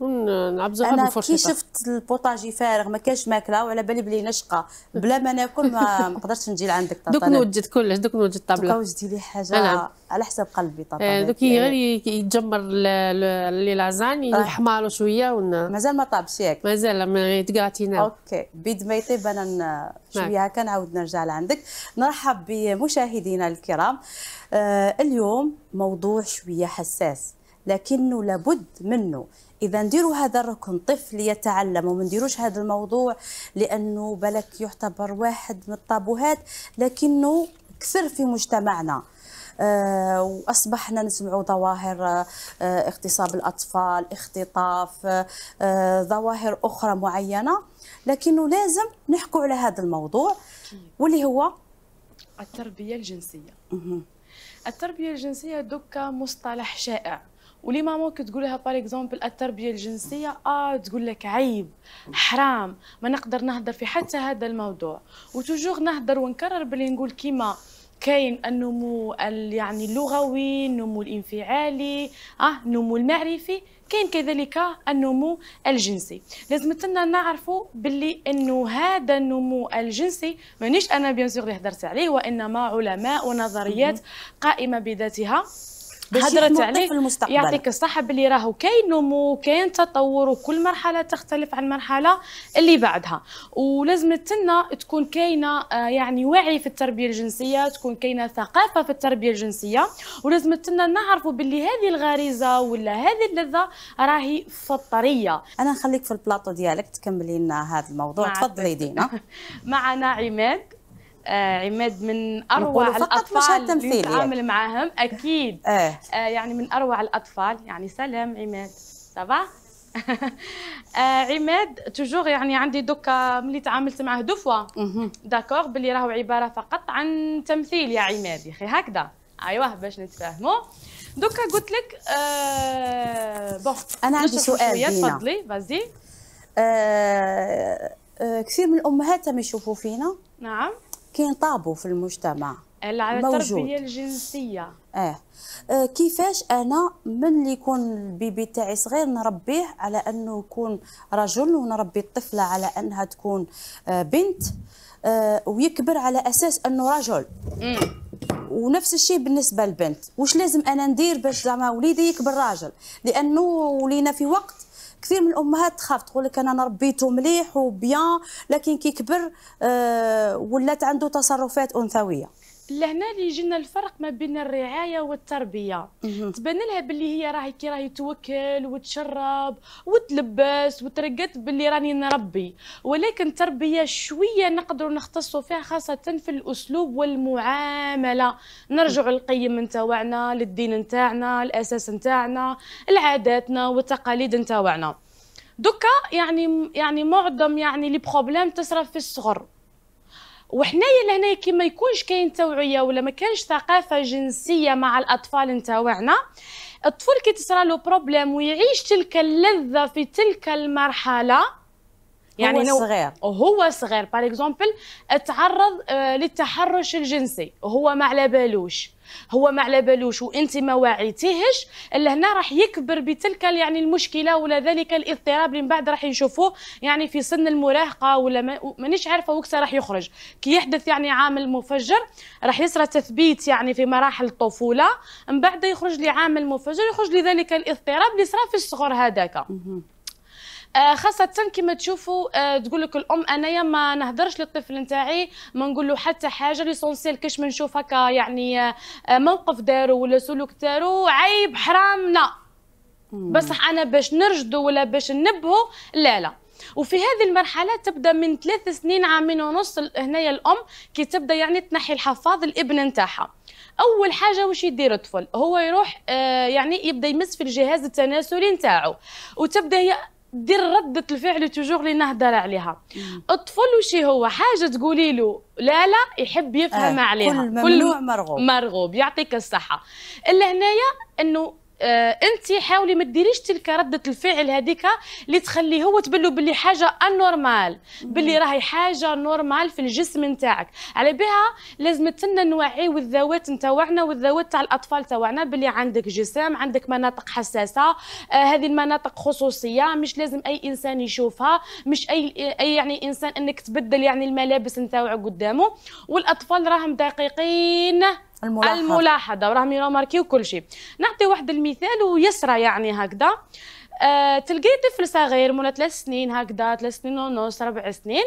S2: ونعبزوها انا كي شفت البوطاجي فارغ ما كانش ماكله وعلى بالي بلي نشقه بلا ما ناكل ما نقدرش نجي لعندك طبعا دوك نوجد
S3: كلش دوك نوجد طابله دوك وجدي لي حاجه أنا.
S2: على حسب قلبي طبعا إيه، دوك يعني غير
S3: يتجمر لي لازاني آه. يحمالو شويه ون... مازال ما طابش ياك مازال ما يتقاتينا اوكي
S2: بيد ما يطيب انا نعم. شويه هكا نعاود نرجع لعندك نرحب بمشاهدينا الكرام آه اليوم موضوع شويه حساس لكنه لابد منه اذا نديروا هذا الركن طفل يتعلم وما نديروش هذا الموضوع لانه بالك يعتبر واحد من الطابوهات لكنه كثر في مجتمعنا آه، واصبحنا نسمعوا ظواهر آه، اغتصاب الاطفال اختطاف آه، ظواهر اخرى معينه لكنه لازم نحكوا على هذا
S4: الموضوع واللي هو التربيه الجنسيه التربيه الجنسيه دوكا مصطلح شائع ولي ماموك تقول لها بار اكزومبل التربيه الجنسيه اه تقول لك عيب حرام ما نقدر نهضر في حتى هذا الموضوع وتوجور نهضر ونكرر باللي نقول كيما كاين النمو يعني اللغوي النمو الانفعالي اه النمو المعرفي كاين كذلك النمو الجنسي لازم تنا نعرفوا باللي انه هذا النمو الجنسي مانيش انا بيان سور اللي هضرت عليه وانما علماء ونظريات قائمه بذاتها حضرت عليه في المستقبل يعطيك الصحه باللي راهو كاين نمو وكاين تطور وكل مرحله تختلف عن المرحله اللي بعدها ولازم تنا تكون كاينه آه، يعني وعي في التربيه الجنسيه تكون كاينه ثقافه في التربيه الجنسيه ولازم تنا نعرفوا باللي هذه الغريزه ولا هذه اللذه راهي
S2: فطريه انا نخليك في البلاطو ديالك تكملي لنا هذا الموضوع تفضلي دينا معنا
S4: عماد آه، عماد من اروع الاطفال اللي نتعامل معاهم اكيد آه. آه يعني من اروع الاطفال يعني سلام عماد صباح آه عماد توجور يعني عندي دوكا ملي تعاملت معاه دو فوا داكور باللي راهو عباره فقط عن تمثيل يا عماد يا اخي هكذا ايوه باش نتفاهموا دوكا قلت لك آه بون انا عندي سؤال تفضلي فازي
S2: آه آه كثير من الامهات ما يشوفوا فينا نعم كاين طابو في المجتمع
S4: التربيه الجنسيه
S2: آه. اه, كيفاش انا من اللي يكون البيبي تاعي صغير نربيه على انه يكون رجل ونربي الطفله على انها تكون آه، بنت آه، ويكبر على اساس انه رجل ونفس الشيء بالنسبه للبنت واش لازم انا ندير باش زعما وليدي يكبر راجل لانه ولينا في وقت كثير من الامهات تخاف تقول لك انا ربيته مليح وبيان لكن كي كبر آه، ولات عنده تصرفات انثويه
S4: لهنا اللي يجينا الفرق ما بين الرعايه والتربيه تبان لها باللي هي راهي كي راهي توكل وتشرب وتلبس وترقد باللي راني نربي ولكن التربيه شويه نقدروا نختصوا فيها خاصه في الاسلوب والمعامله نرجع للقيم نتاعنا للدين نتاعنا الاساس نتاعنا لعاداتنا والتقاليد نتاعنا دوكا يعني يعني معظم يعني لي بروبليم تصرف في الصغر وحنايا لهنايا كي ما يكونش كاين توعيه ولا ما كانش ثقافه جنسيه مع الاطفال نتاوعنا الطفل كي تصرى له بروبليم ويعيش تلك اللذه في تلك المرحله يعني هو صغير وهو صغير باغ اكزومبل تعرض للتحرش الجنسي وهو ما على بالوش هو ما على بالوش وانت ما واعيتيهش اللي هنا راح يكبر بتلك يعني المشكله ولا ذلك الاضطراب اللي من بعد راح نشوفوه يعني في سن المراهقه ولا مانيش عارفه وقت راح يخرج كي يحدث يعني عامل مفجر راح يصرى تثبيت يعني في مراحل الطفوله من بعد يخرج لي عامل مفجر يخرج لذلك الاضطراب اللي صرا في الصغر هذاك آه، خاصة كما تشوفوا آه، تقول لك الأم أنايا ما نهدرش للطفل نتاعي ما نقول له حتى حاجة ليسونسيال كاش ما نشوف هكا يعني آه، موقف دارو ولا سلوك دارو عيب حرام لا بصح أنا باش نرجدو ولا باش ننبهو لا لا وفي هذه المرحلة تبدأ من ثلاث سنين عامين ونص هنايا الأم كي تبدأ يعني تنحي الحفاظ الابن نتاعها اول حاجه واش يدير الطفل هو يروح آه يعني يبدا يمس في الجهاز التناسلي نتاعو وتبدا هي دير ردة الفعل توجور اللي نهضر عليها الطفل وشي هو حاجة تقولي له لا لا يحب يفهم آه. عليها كل ممنوع كل مرغوب مرغوب يعطيك الصحة إلا هنايا أنه آه، انت حاولي ما ديريش تلك رده الفعل هذيك اللي تخليه هو تبلو باللي حاجه انورمال باللي راهي حاجه نورمال في الجسم نتاعك على بها لازم تنا نوعيو الذوات نتاعنا والذوات تاع الاطفال تاعنا باللي عندك جسم عندك مناطق حساسه آه هذه المناطق خصوصيه مش لازم اي انسان يشوفها مش اي اي يعني انسان انك تبدل يعني الملابس نتاعو قدامه والاطفال راهم دقيقين الملاحظه الملاحظه وراه ماركي وكل شيء نعطي واحد المثال ويسرى يعني هكذا أه تلقاي طفل صغير مولا ثلاث سنين هكذا ثلاث سنين ونص ربع سنين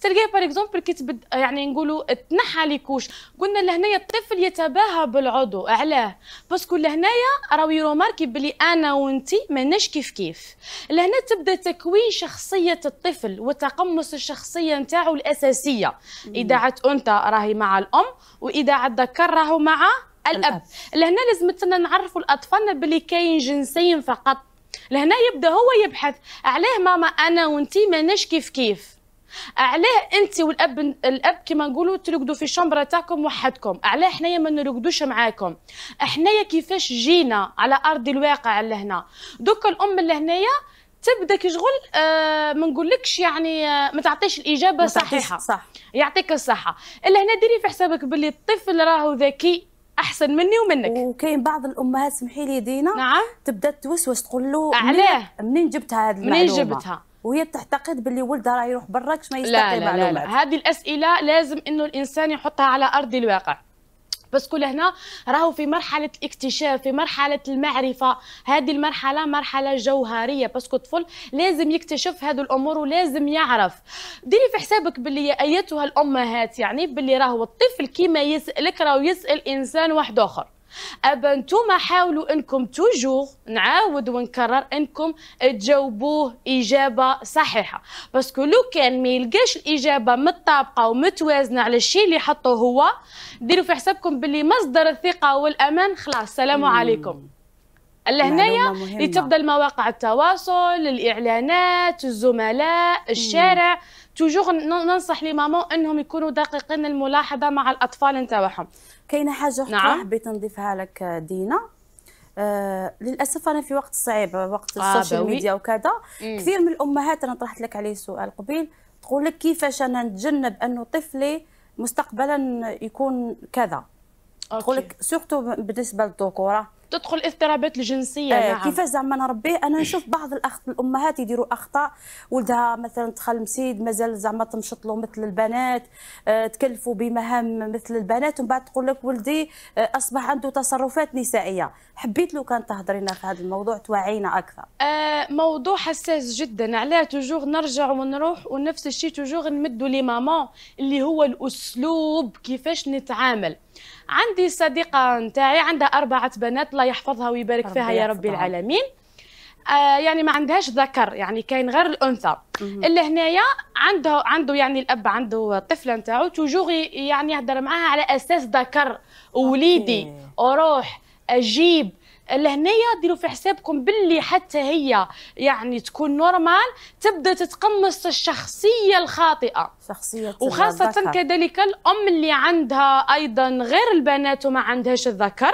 S4: تلقاه باغ اكزومبل كيتبد يعني نقولوا تنحى ليكوش قلنا لهنايا الطفل يتباهى بالعضو علاه باسكو لهنايا راهو يروماركي بلي انا وانتي ماناش كيف كيف لهنا تبدا تكوين شخصيه الطفل وتقمص الشخصيه نتاعو الاساسيه اذاعه انثى راهي مع الام واذاعه ذكر راهو مع الاب لهنا لازم نعرفوا الاطفال بلي كاين جنسين فقط لهنا يبدا هو يبحث عليه ماما انا وانتي ماناش كيف كيف علاه انت والاب الاب كما نقولوا ترقدوا في الشمبره تاعكم وحدكم علاه حنايا ما نرقدوش معاكم حنايا كيفاش جينا على ارض الواقع لهنا دوك الام لهنايا تبدا كي شغل آه ما نقولكش يعني آه ما تعطيش الاجابه صحيحه صح يعطيك الصحه اللي هنا ديري في حسابك باللي الطفل راهو ذكي احسن مني ومنك وكاين بعض الامهات سمحي لي دينا نعم تبدا توسوس تقول له علاه منين جبتها
S2: هذه المعلومه منين جبتها وهي تعتقد باللي ولدها راه يروح براكش ما يستقي لا لا, لا, لا, لا
S4: هذه الاسئله لازم انه الانسان يحطها على ارض الواقع بس كل هنا راهو في مرحله الاكتشاف في مرحله المعرفه هذه المرحله مرحله جوهريه بس الطفل لازم يكتشف هذه الامور ولازم يعرف ديري في حسابك باللي ايتها الامهات يعني باللي راهو الطفل كيما يسالك راهو يسال انسان واحد اخر ابا نتوما حاولوا انكم توجور نعاود ونكرر انكم تجاوبوه اجابه صحيحه باسكو لو كان ما يلقاش الاجابه متطابقه ومتوازنه على الشيء اللي حطوه هو ديروا في حسابكم باللي مصدر الثقه والامان خلاص السلام عليكم لهنايا اللي تبدا مواقع التواصل الاعلانات الزملاء الشارع مم. توجور ننصح لي انهم يكونوا دقيقين الملاحظه مع الاطفال نتاعهم كاينه حاجه اخرى نعم.
S2: حبيت نضيفها لك آه، دينا آه للاسف انا في وقت صعيب وقت
S4: آه السوشيال ميديا وكذا
S2: كثير من الامهات انا طرحت لك عليه سؤال قبيل تقول لك كيفاش انا نتجنب انه طفلي مستقبلا يكون كذا تقول لك سورتو بالنسبه للذكوره تدخل اضطرابات الجنسيه آه نعم كيفاش زعما نربيه انا نشوف بعض الأخ... الامهات يديروا اخطاء ولدها مثلا دخل مسيد مازال زعما تمشط له مثل البنات آه تكلفوا بمهام مثل البنات ومن بعد تقول لك ولدي آه اصبح عنده تصرفات نسائيه حبيت لو كان تهضرينا في هذا الموضوع توعينا اكثر
S4: آه موضوع حساس جدا علاه توجور نرجع ونروح ونفس الشيء توجور نمدوا لي مامون اللي هو الاسلوب كيفاش نتعامل عندي صديقه نتاعي عندها اربعه بنات الله يحفظها ويبارك فيها يا رب العالمين آه يعني ما عندهاش ذكر يعني كاين غير الانثى اللي هنايا عنده عنده يعني الاب عنده طفله نتاعو توجور يعني يهضر معاها على اساس ذكر وليدي وروح اروح اجيب لهنايا ديروا في حسابكم باللي حتى هي يعني تكون نورمال تبدا تتقمص الشخصيه الخاطئه شخصيه وخاصه كذلك الام اللي عندها ايضا غير البنات وما عندهاش الذكر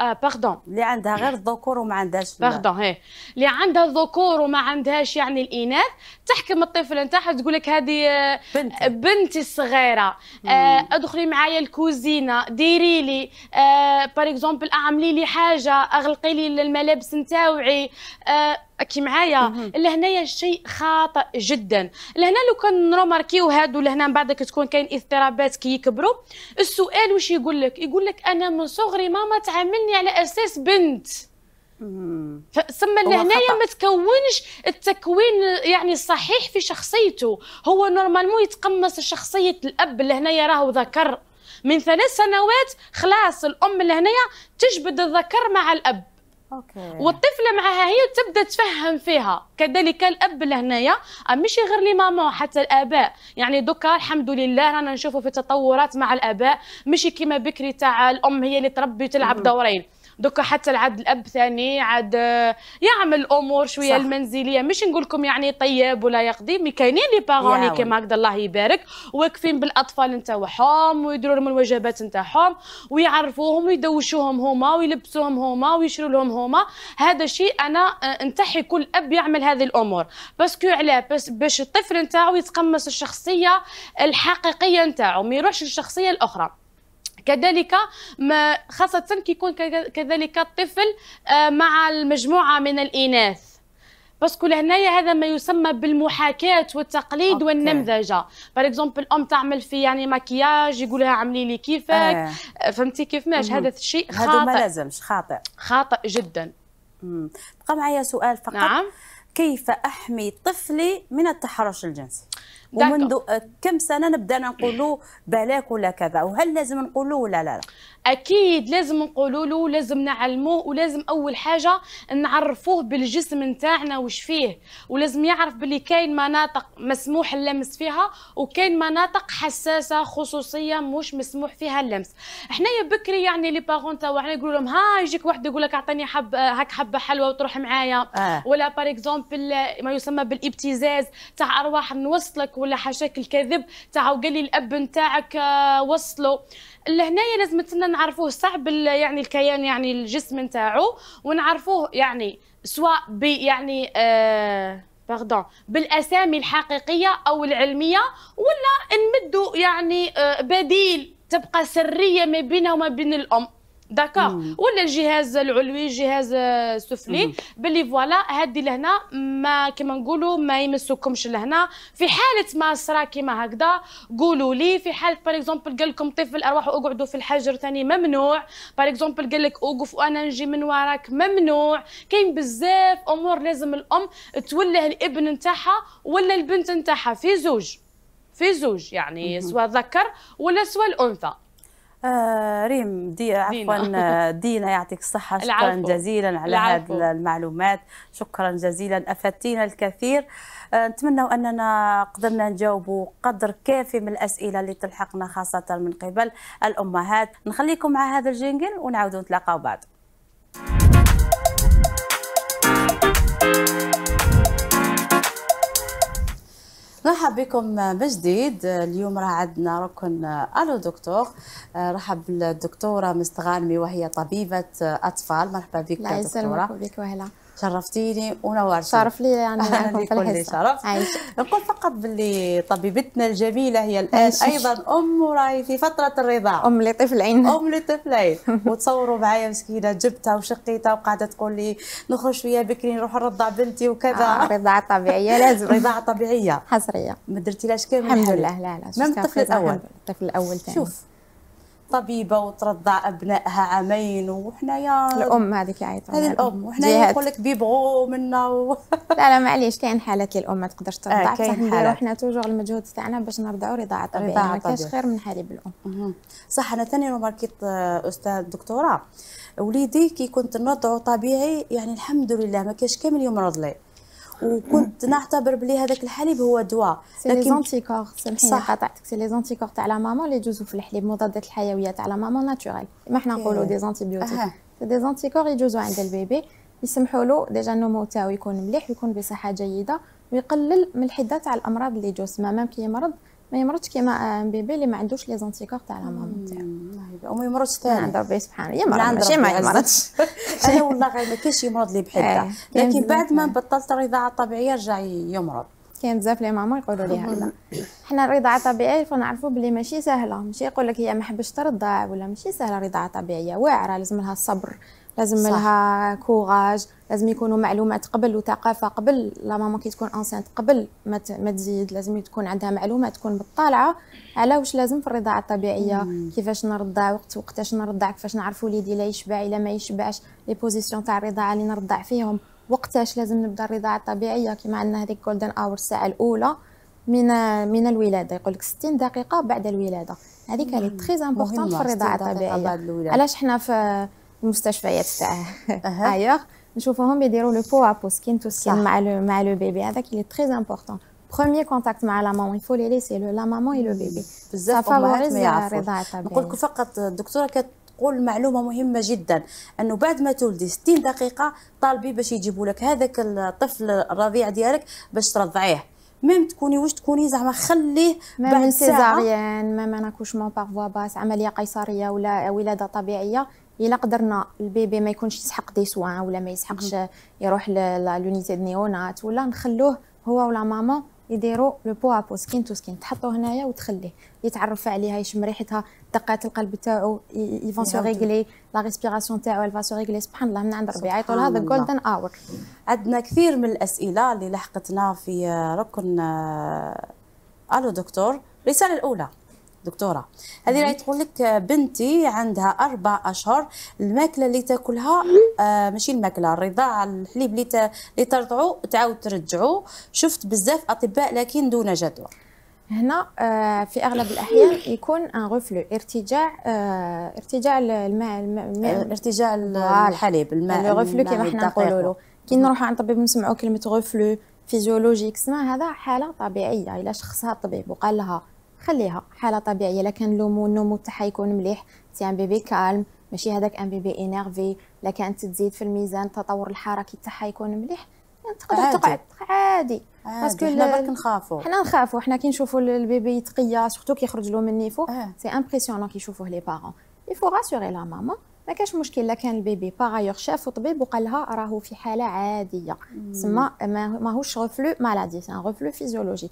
S4: اه باردون اللي عندها غير الذكور وما عندهاش باردون هي اللي عندها الذكور وما عندهاش يعني الاناث تحكم الطفل نتاعها تقول لك هذه آه، بنتي بنتي الصغيره آه ادخلي معايا الكوزينه ديري لي آه بار اكزومبل اعملي لي حاجه اغلقي لي الملابس نتاوعي آه كي معايا لهنايا شيء خاطئ جدا لهنا لو كان نرماركيو هادو لهنا من بعد تكون كاين اضطرابات كي يكبروا السؤال واش يقول لك يقول لك انا من صغري ماما تعاملني على اساس بنت فسما لهنايا ما تكونش التكوين يعني الصحيح في شخصيته هو نورمالمون يتقمص شخصيه الاب لهنايا راهو ذكر من ثلاث سنوات خلاص الام لهنايا تجبد الذكر مع الاب أوكي. والطفله معها هي تبدا تفهم فيها كذلك الاب لهنايا آه، ماشي غير لي ماما حتى الاباء يعني دوكا الحمد لله رانا نشوفوا في تطورات مع الاباء ماشي كيما بكري تاع الام هي اللي تربي تلعب دورين دوكا حتى العاد الاب ثاني عاد آه، يعمل امور شويه صح. المنزليه مش نقول لكم يعني طيب ولا يقضي مي كاينين لي باغوني كيما هكذا الله يبارك واقفين بالاطفال نتاعهم ويديروا لهم الوجبات نتاعهم ويعرفوهم ويدوشوهم هما ويلبسوهم هما ويشروا لهم هما هذا الشيء انا آه، انتحي كل اب يعمل هذه الامور باسكو علاه بس باش الطفل نتاعو يتقمص الشخصيه الحقيقيه نتاعو ما يروحش للشخصيه الاخرى كذلك ما خاصة كيكون كذلك الطفل آه، مع المجموعة من الإناث باسكو لهنايا هذا ما يسمى بالمحاكاة والتقليد أوكي. والنمذجة باغ اكزومبل الام تعمل في يعني مكياج يقول لها عملي لي كيفك آه. آه، فهمتي كيف ماش هذا الشيء خاطئ هذا ما لازمش خاطئ خاطئ جدا بقى معايا سؤال فقط نعم. كيف
S2: احمي طفلي من التحرش الجنسي ومنذ كم سنه نبدا نقولوا
S4: بلاك ولا كذا وهل لازم نقولوا ولا لا, لا. اكيد لازم نقولوا له لازم نعلموه ولازم اول حاجه نعرفوه بالجسم نتاعنا وش فيه ولازم يعرف باللي كاين مناطق مسموح اللمس فيها وكاين مناطق حساسه خصوصيه مش مسموح فيها اللمس حنايا بكري يعني لي بارون تاعنا يقولوا لهم ها يجيك واحد يقول لك اعطيني حب هاك حبه حلوه وتروح معايا آه. ولا بار اكزومبل ما يسمى بالابتزاز تاع ارواح نوصلك ولا حاشاك الكذب تاع وقال لي الاب نتاعك آه، وصله لهنايا لازم تسنى نعرفوه صعب يعني الكيان يعني الجسم نتاعو ونعرفوه يعني سواء يعني آه باردون بالاسامي الحقيقيه او العلميه ولا نمدوا يعني آه، بديل تبقى سريه ما بينها وما بين الام داكا ولا الجهاز العلوي الجهاز السفلي باللي فوالا هادي لهنا ما كما نقولوا ما يمسوكمش لهنا في حاله ما صرا كيما هكذا قولوا لي في حاله باغ اكزومبل قال لكم طفل ارواحوا اقعدوا في الحجر ثاني ممنوع باغ اكزومبل قال لك اوقف وانا نجي من وراك ممنوع كاين بزاف امور لازم الام توله الابن نتاعها ولا البنت نتاعها في زوج في زوج يعني سواء ذكر ولا سواء الانثى
S2: آه ريم دي عفوا دينا, آه، دينا يعطيك الصحة شكرا العفو. جزيلا على العفو. هذه المعلومات شكرا جزيلا أفدتينا الكثير آه نتمنى أننا قدرنا نجاوبوا قدر كافي من الأسئلة اللي تلحقنا خاصة من قبل الأمهات نخليكم مع هذا الجينجل ونعود نتلاقاو بعد Thank you. مرحبا بكم من جديد اليوم راه عندنا ركن آه، الو دكتور آه، رحب الدكتوره مستغانمي وهي طبيبه آه، اطفال مرحبا بك دكتوره الله يسلمك وهلا شرفتيني ونورتي يعني شرف لي يعني معكم في كل شرف نقول فقط باللي طبيبتنا الجميله هي الان ايضا ام وراي في فتره الرضاعه ام لطفلين ام لطفلين وتصوروا معايا مسكينه جبتها وشقيتها وقاعده تقول لي نخرج شويه بكري نروح نرضع بنتي وكذا آه رضاعه طبيعيه لازم رضاعه طبيعيه حصريه ما درتيلاش كامل الحمد لله لا لا, لا. من الطفل الاول
S5: الطفل الاول ثاني شوف
S2: طبيبه وترضع ابنائها عامين وحنايا
S5: الام هذيك يعيطوا هذه الام وحنايا يقول لك بيبغوا منا و... لا لا معليش كاين حالات اللي الام ما تقدرش ترضع آه بصح نديرو حنا توجور المجهود تاعنا باش نرضعوا رضاعه طبيعيه ما كاش خير من حليب الام صح انا ثاني ماركيت آه، استاذ دكتوره
S2: وليدي كي كنت نرضعه طبيعي يعني الحمد لله ما كاش كامل يوم رضلي وكنت
S5: نعتبر بلي هذاك الحليب هو دواء لكن زونتيكور سامحيني قطعتك سي لي زونتيكور تاع لا مامون اللي يجوزوا في الحليب مضادات الحيويه تاع لا مامون ناتوريل ما حنا نقولوا دي زونتيبيوتيك سي دي زونتيكور يجوزوا عند البيبي يسمحوا له ديجا النمو تاعو يكون مليح ويكون بصحه جيده ويقلل من الحده تاع الامراض اللي يجوز ما مام كي مرض ما يمرضش كيما بيبي اللي ما عندوش لي زونتيكور تاع لا مام تاعو وما يمرضش ثاني عند ربي سبحانه يمرض ماشي ما يمرضش انا والله غير ما كاينش يمرض لي بحال إيه، لكن بعد ما إيه. بطلت الرضاعه الطبيعيه رجع يمرض كاين بزاف لي ماما يقولوا لي هذا حنا الرضاعه الطبيعيه فنعرفوا بلي ماشي سهله ماشي يقول لك هي ما حبش ترضع ولا ماشي سهله الرضاعه الطبيعيه واعره لازم لها الصبر لازم لها كوراج لازم يكونوا معلومات قبل وثقافه قبل لا ماما كي تكون انسانت قبل ما ما تزيد لازم تكون عندها معلومات تكون بالطالعه على واش لازم في الرضاعه الطبيعيه مم. كيفاش نرضع وقت وقتاش نرضع كيفاش نعرف وليدي لا يشبع الا ما يشبعش لي بوزيسيون تاع الرضاعه اللي نرضع فيهم وقتاش لازم نبدا الرضاعه الطبيعيه كيما عندنا هذيك جولدن اور الساعه الاولى من من الولاده يقول لك 60 دقيقه بعد الولاده هذيك اللي تري امبورطون في الرضاعه الطبيعيه علاش حنا في المستشفيات تاع ايوغ نشوفوهم يديروا لو بو ا بو سكين تو سكين مع لو مع لو بيبي هذاك اللي تري امبورطون بروميير كونتاكت مع لا مامون يفو لي ليسي لو لا مامون اي لو بيبي بزاف فافوريز الرضاعه نقول لكم فقط الدكتوره كتقول معلومه
S2: مهمه جدا انه بعد ما تولدي 60 دقيقه طالبي باش يجيبوا لك هذاك الطفل الرضيع ديالك باش ترضعيه ميم
S5: تكوني واش تكوني زعما خليه بعد ساعه ميم سيزاريان ميم ان اكوشمون باغ فوا باس عمليه قيصريه ولا ولاده طبيعيه الا قدرنا البيبي ما يكونش يسحق دي سوان ولا ما يسحقش يروح لونيتي دو نيونات ولا نخلوه هو ولا ماما يديروا لو بو ابو سكين تو سكين تحطوه هنايا وتخليه يتعرف عليها يشم ريحتها دقات القلب تاعو يفون سو ريغلي لا ريسبيراسيون تاعو الفا سو ريغلي سبحان الله من عند ربي يعيطوا لها جولدن اور عندنا كثير من الاسئله اللي
S2: لحقتنا في ركن آه، الو دكتور الرساله الاولى دكتوره هذه راهي نعم. تقول لك بنتي عندها اربع اشهر الماكله اللي تاكلها آه ماشي الماكله الرضاعه الحليب اللي اللي ترضعو تعاود ترجعو شفت بزاف اطباء لكن دون جدوى
S5: هنا آه، في اغلب الاحيان يكون ان غفلو ارتجاع آه، ارتجاع الماء, الماء آه، ارتجاع الحليب الماء الغفلو كما حنا نقولوا له كي نروحوا عند طبيب نسمعوا كلمه غفلو فيزيولوجيك سما هذا حاله طبيعيه الا شخصها الطبيب وقال لها خليها حاله طبيعيه لكن النمو النمو تاعها يكون مليح انت ان بيبي كالم ماشي هذاك ان بيبي انيرفي لا كانت تزيد في الميزان تطور الحركي تاعها يكون مليح يعني تقدر تقعد عادي باسكو حنا برك نخافو حنا نخافو حنا كي نشوفو البيبي يتقيا سورتو يخرج له من النيفو إيه. سي امبرسيونون كي يشوفوه لي بارون يفو غاسوري لا ماما ما كاش مشكل لا كان البيبي باغايوغ شافو طبيب وقال لها راهو في حاله عاديه تسمى ماهوش غفلو مالادي سي ان غفلو فيزيولوجيك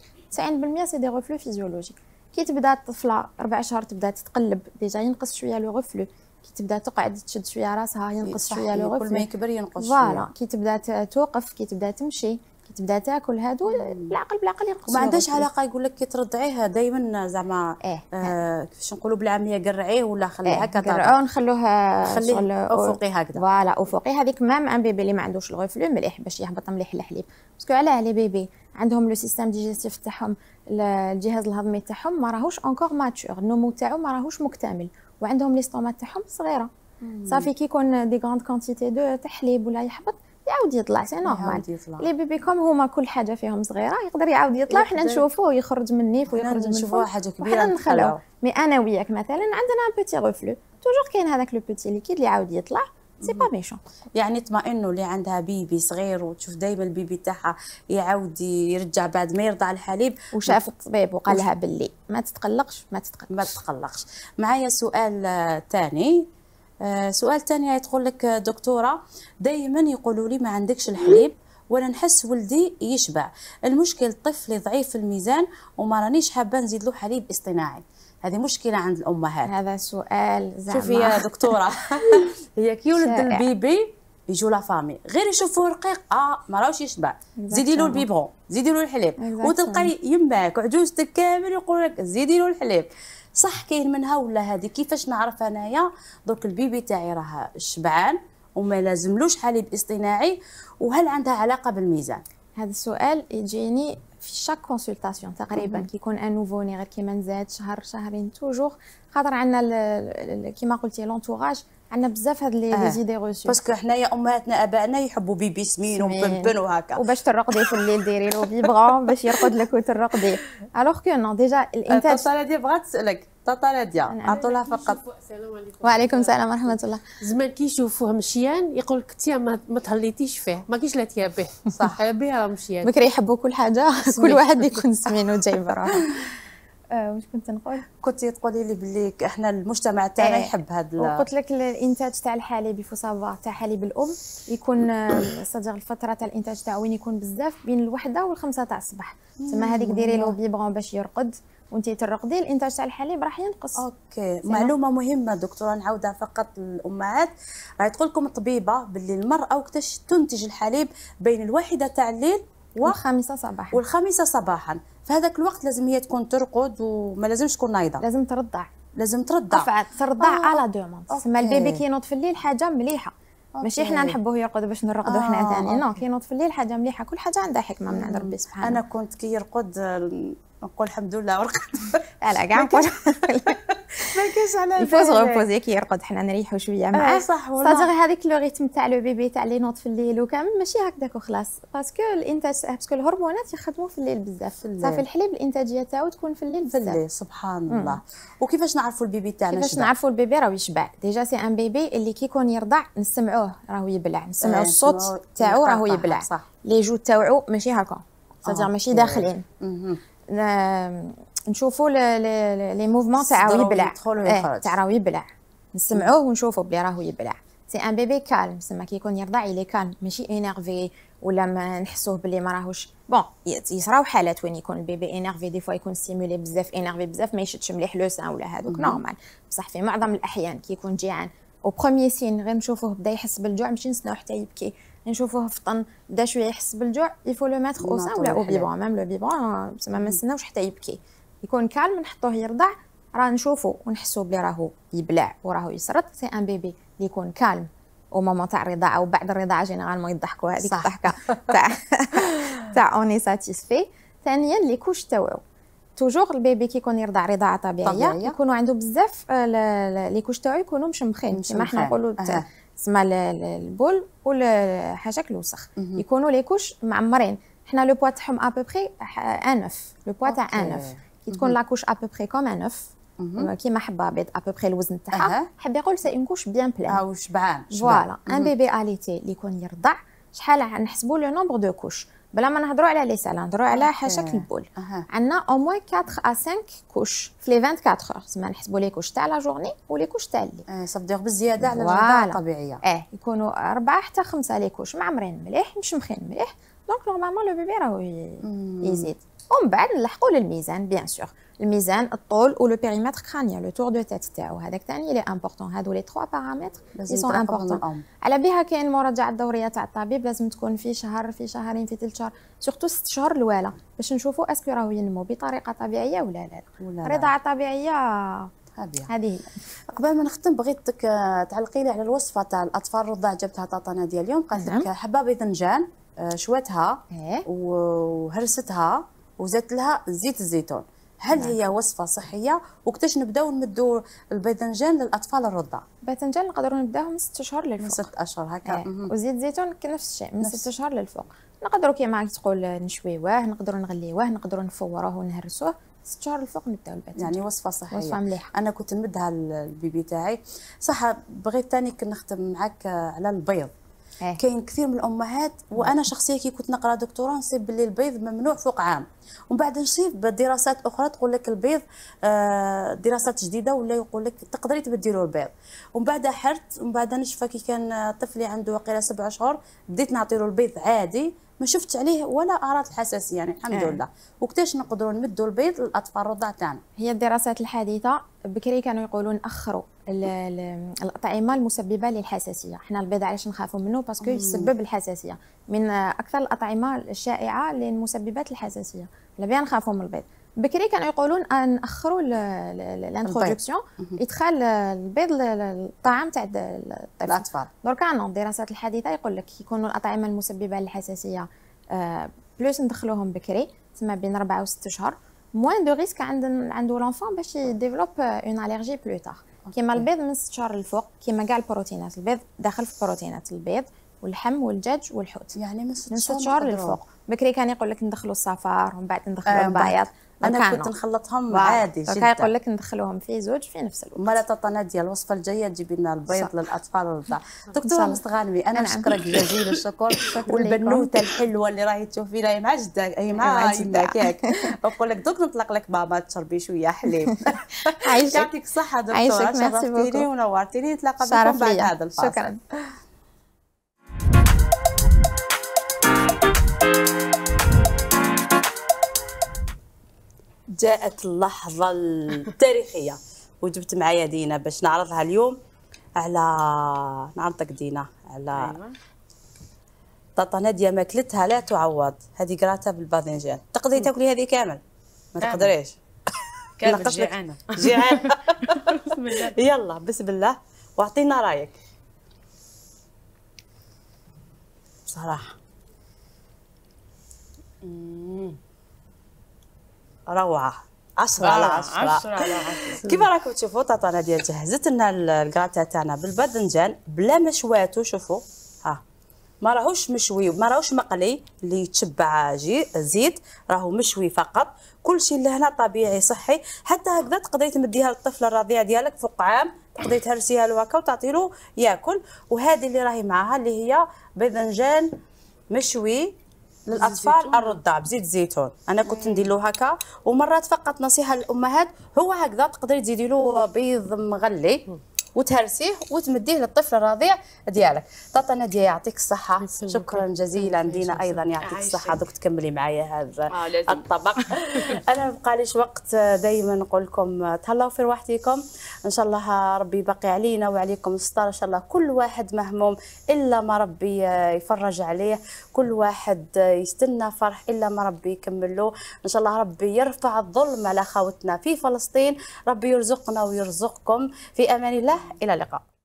S5: 90% سي دي غفلو فيزيولوجيك كي تبدا الطفله ربع شهر تبدا تتقلب ديجا ينقص شويه لو غفلو كي تبدا تقعد تشد شويه راسها ينقص شويه لو غفلو كل ما يكبر ينقص فوالا كي تبدا توقف كي تبدا تمشي تبدا تاكل هادو العقل بالعقل ينقص ما عندهاش علاقه
S2: يقول لك كي ترضعيه دائما زعما إيه. آه إيه. كيفاش نقولوا بالعاميه قرعيه ولا خليه إيه. هكا قرعوه
S5: نخلوه افقي هكذا فوالا افقي هذيك مام ان بيبي اللي ما عندوش الغفلو مليح باش يهبط مليح الحليب باسكو علاه لي بيبي عندهم لو سيستيم ديجيستيف تاعهم الجهاز الهضمي تاعهم ما راهوش اونكور ماتور النمو تاعو ما راهوش مكتمل وعندهم لي ستومات تاعهم صغيره صافي كي يكون دي غراند كونتيتي دو تحليب ولا يحبط يعاود يطلع سي نورمال لي بيبي كوم هما كل حاجه فيهم صغيره يقدر يعاود يطلع وحنا نشوفوه يخرج من النيف ويخرج من نشوفوه حاجه كبيره وحنا نخلعو مي انا وياك مثلا عندنا بوتي غوفلو توجور كاين هذاك لو بوتي ليكيد اللي يعاود يطلع سي با ميشون يعني اطمئنوا اللي عندها بيبي صغير وتشوف دائما البيبي تاعها يعاود
S2: يرجع بعد ما يرضع الحليب وشاف الطبيب وقال لها باللي ما تتقلقش ما تتقلقش ما تتقلقش معايا سؤال ثاني آه، سؤال ثاني يتقول لك دكتوره دائما يقولوا لي ما عندكش الحليب ولا نحس ولدي يشبع المشكل طفلي ضعيف في الميزان وما رانيش حابه نزيد له حليب اصطناعي هذه مشكله عند الامهات هذا سؤال زعما شوفي يا دكتوره هي كي ولد البيبي يجوا لافامي غير يشوفوا رقيق اه ما راهوش يشبع
S4: زيدي له البيبرون
S2: زيدي له الحليب وتلقاي يماك وعجوزتك كامل يقولوا لك زيدي له الحليب صح كاين منها ولا هذه كيفاش نعرف انايا دوك البيبي تاعي راه شبعان
S5: وما لازملوش حليب اصطناعي وهل عندها علاقه بالميزان هذا السؤال يجيني في شاك كونسلتاسيون تقريبا كيكون ان نوفو ني غير كيما نزاد شهر شهرين توجور خاطر عندنا كيما قلتي لونتوراج عندنا بزاف هاد لي آه. زيدي باسكو حنايا امهاتنا ابائنا يحبوا بيبي سمين وبنبن وهكا وباش ترقدي في الليل ديري له فيبغون باش يرقد لك وترقدي الوغ كو نو ديجا الانتاج طاطا
S2: ناديه بغات تسالك
S3: طاطا ناديه عطوا لها فقط وعليكم السلام ورحمه الله زمان كي يشوفوه مشيان يقول لك تيا ما تهليتيش فيه ما كاينش لا تيابيه صح بها مشيان بكري يحبوا
S5: كل حاجه كل واحد يكون سمين وجايب بروحه
S3: آه، واش كنت نقول كنت
S5: تقولي لي بلي احنا المجتمع تاعنا إيه. يحب هذا قلت لك الانتاج تاع الحليب يفو تاع حليب الام يكون آه، صدر الفتره تاع الانتاج تاعو وين يكون بزاف بين الوحده والخمسه تاع الصباح تما هذيك ديري له بيبرون باش يرقد وانت ترقدي الانتاج تاع الحليب راح ينقص اوكي معلومه مهمه دكتوره نعاودها فقط للامهات راهي تقول لكم
S2: الطبيبه باللي المراه وقتاش تنتج الحليب بين الواحده تاع الليل و... والخامسة صباحا والخامسة صباحا فهذاك الوقت لازم هي تكون ترقد وما لازمش تكون نايضة لازم
S5: ترضع لازم ترضع قفعة ترضع على آه، دومون تسمى البيبي كي في الليل حاجة مليحة أوكي. ماشي حنا نحبوه يرقد باش نرقدو آه حنا ثاني نو كي في الليل حاجه مليحه كل حاجه عندها حكمه من عند ربي سبحانه انا كنت كي يرقد نقول الحمد لله ورقت لا كاع نقول ما كاش على الفوز غير كي يرقد حنا نريحو شويه معاه آه صح والله صادق هذيك لو ريتم تاع لو بيبي تاع لي نوض في الليل وكامل ماشي هكذاك وخلاص باسكو الانتاج باسكو الهرمونات يخدموا في الليل بزاف صافي الحليب الانتاجيه تاعو تكون في الليل بزاف في الليل سبحان الله وكيفاش نعرفوا البيبي تاعنا كيفاش نعرفوا البيبي راه يشبع ديجا سي ان بيبي اللي كيكون يرضع نسمعوه راهو يبلع نسمعوا إيه، الصوت تاعو راهو يبلع لي جو تاعو ماشي هكا صادق آه، ماشي داخلين نشوفوا لي موفمون تاع راهو يبلع إيه، تاع راهو يبلع نسمعوه ونشوفوا بلي راهو يبلع سي ان بيبي كالم سما كي يكون يرضع يلي كالم ماشي انيرفي ولا ما نحسوه بلي ما راهوش بون يصراو حالات وين يكون البيبي انيرفي دي فوا يكون ستيمولي بزاف انيرفي بزاف ما يشدش مليح لو سان ولا هذوك نورمال بصح في معظم الاحيان كي يكون جيعان او بروميي سين غير نشوفوه بدا يحس بالجوع ماشي نسناو حتى يبكي نشوفوه فطن بدا شويه يحس بالجوع يفو لو ميتر او سان ولا او بيبون ميم لو بيبون زعما ما نستناوش حتى يبكي يكون كالم نحطوه يرضع راه نشوفو ونحسو بلي راهو يبلع وراهو يسرط سي ان بيبي اللي يكون كالم او مومون تاع الرضاعه وبعد الرضاعه جينيرالمون يضحكوا هذيك الضحكه تاع تاع اوني ساتيسفي ثانيا لي كوش تاوعو توجور البيبي كيكون يرضع رضاعه طبيعيه, طبيعية. يكونوا عنده بزاف آه، لي كوش تاعو يكونوا مشمخين كيما حنا نقولوا تسمى البول والحاجاك الوسخ يكونوا لي كوش معمرين حنا لو بوا تاعهم ابوبخي ان اوف لو بوا تاع ان اوف كي تكون لاكوش ابوبخي كوم ان اوف كيما حبه بيض ابوبخي الوزن تاعها حب يقول سي اون كوش بيان بلان او شبعان فوالا ان بيبي اليتي اللي يكون يرضع شحال نحسبوا لو نومبر دو كوش بلا ما نهضروا على لي سال نهضروا على حاشاك البول عندنا او موان 4 ا 5 كوش في لي 24 اور زعما نحسبوا لي كوش تاع لا جورني ولي كوش تاع الليل آه، صافدير بزياده على الجرده الطبيعيه اه يكونوا اربعه حتى خمسه لي كوش معمرين مليح مشمخين مليح دونك نورمالمون لو بيبي راهو يزيد ومن بعد نلحقوا للميزان بيان سور الميزان الطول ولو بيريمتر كرانيا لو تور دو تيت تاعو هذاك ثاني لي امبورطون هادو لي تخوا بارامتر لي سون امبورطون على بها كاين المراجعه الدوريه تاع الطبيب لازم تكون في شهر في شهرين في ثلاث شهور سورتو ست شهور الاولى باش نشوفوا اسكو راهو ينمو بطريقه طبيعيه ولا لا, لا. الرضاعه الطبيعيه هذه هي قبل ما نختم بغيتك تعلقي لي على الوصفه تاع الاطفال الرضع
S2: جبتها طاطانا ديال اليوم قالت لك حبه باذنجان شواتها وهرستها وزدت لها زيت الزيتون هل نعم. هي وصفه صحيه وقتاش
S5: نبداو نمدوا الباذنجان للاطفال الرضع الباذنجان نقدروا نبداو من 6 اشهر للفوق من 6 اشهر هكا إيه. وزيت زيتون نفس الشيء من 6 اشهر للفوق نقدروا كيما تقول نشويوه نقدروا نغليوه نقدروا نفوروه ونهرسوه ست شهور الفوق نبداو الباذنجان يعني وصفه صحيه وصفه مليحه
S2: انا كنت نمدها للبيبي تاعي صح بغيت ثاني نختم معاك على البيض إيه. كاين كثير من الامهات وانا شخصيا كي كنت نقرا دكتوراه نصيب باللي البيض ممنوع فوق عام ومن بعد نصيب دراسات اخرى تقول لك البيض آه دراسات جديده ولا يقول لك تقدري له البيض ومن بعد حرت ومن بعد نشفى كي كان طفلي عنده وقيله سبع شهور بديت له البيض عادي ما شفت عليه ولا اعراض الحساسيه
S5: يعني الحمد آه. لله وقتاش نقدروا نمدوا البيض للاطفال الرضع تاعنا هي الدراسات الحديثه بكري كانوا يقولوا ناخروا الاطعمه المسببه للحساسيه حنا البيض علاش نخافوا منه باسكو يسبب الحساسيه من اكثر الاطعمه الشائعه للمسببات الحساسيه لا بيان نخافوا من البيض بكري كانوا يقولون ان اخروا الانتروداكسيون ادخال البيض الطعام تاع الاطفال دركا نو الدراسات الحديثه يقول لك يكونوا الاطعمه المسببه للحساسيه بلوس آه، ندخلوهم بكري تسمى بين ربعة 6 اشهر موان دو ريسك عند عنده لونفون باش يديفلوب اون اليرجي بلو تار كيما البيض من ست شهور للفوق كيما كاع البروتينات البيض داخل في البروتينات البيض واللحم والدجاج والحوت يعني من ست شهور للفوق بكري كان يقول لك ندخلوا الصفار ومن بعد ندخلوا آه، البياض انا كنت نخلطهم عادي جدا يقول لك ندخلوهم
S2: في زوج في نفس الوقت مرة ديال الوصفه الجايه تجيبي لنا البيض للاطفال والبتاع دكتوره مستغانمي انا نشكرك جزيل الشكر والبنوته الحلوه اللي راهي تشوفينا هي مع جدك هي مع يماك ياك نقول لك دوك نطلق لك بابا تشربي شويه حليب يعطيك الصحه دكتوره شرفتيني ونورتيني نتلاقى بكم بعد هذا الفاصل شكرا جاءت اللحظه التاريخيه وجبت معايا دينا باش نعرضها اليوم على نعرضك دينا على أيوة. طاطا ناديه ماكلتها لا تعوض هذه قراتها بالباذنجان تقدري تاكلي هذه كامل ما تقدريش
S5: كامل جيعانه جيعانه
S2: بسم الله يلا بسم الله واعطينا رايك بصراحه روعه 10 آه، على 10 كيف كيما راكم تشوفوا الطاطانه ديال جهزت لنا الكراتا تاعنا بالباذنجان بلا مشواته شوفوا ها ما راهوش مشوي ما راهوش مقلي اللي يتشبع زيت راهو مشوي فقط كل شيء لهنا طبيعي صحي حتى هكذا تقدري تمديها للطفل الرضيع ديالك فوق عام تقدري تهرسيها له هكا وتعطي له ياكل وهذه اللي راهي معاها اللي هي باذنجان مشوي للاطفال الرضاب زيت زيتون انا كنت ندير له هكا ومرات فقط نصيحه للامهات هو هكذا تقدري تزيدي له بيض مغلي وتهرسيه وتمديه للطفل الرضيع ديالك طاطا ناديه يعطيك الصحه شكرا جزيلا دينا ايضا يعطيك الصحه دوك تكملي معايا
S4: هذا آه الطبق
S2: انا ما بقاليش وقت آه، دائما نقول لكم آه، تهلاو في رواحتكم ان شاء الله آه، ربي باقي علينا وعليكم الستار ان شاء الله كل واحد مهموم الا ما ربي يفرج عليه كل واحد يستنى فرح الا ما ربي يكمل له ان شاء الله ربي يرفع الظلم على خاوتنا في فلسطين ربي يرزقنا
S4: ويرزقكم في امان الله إلى اللقاء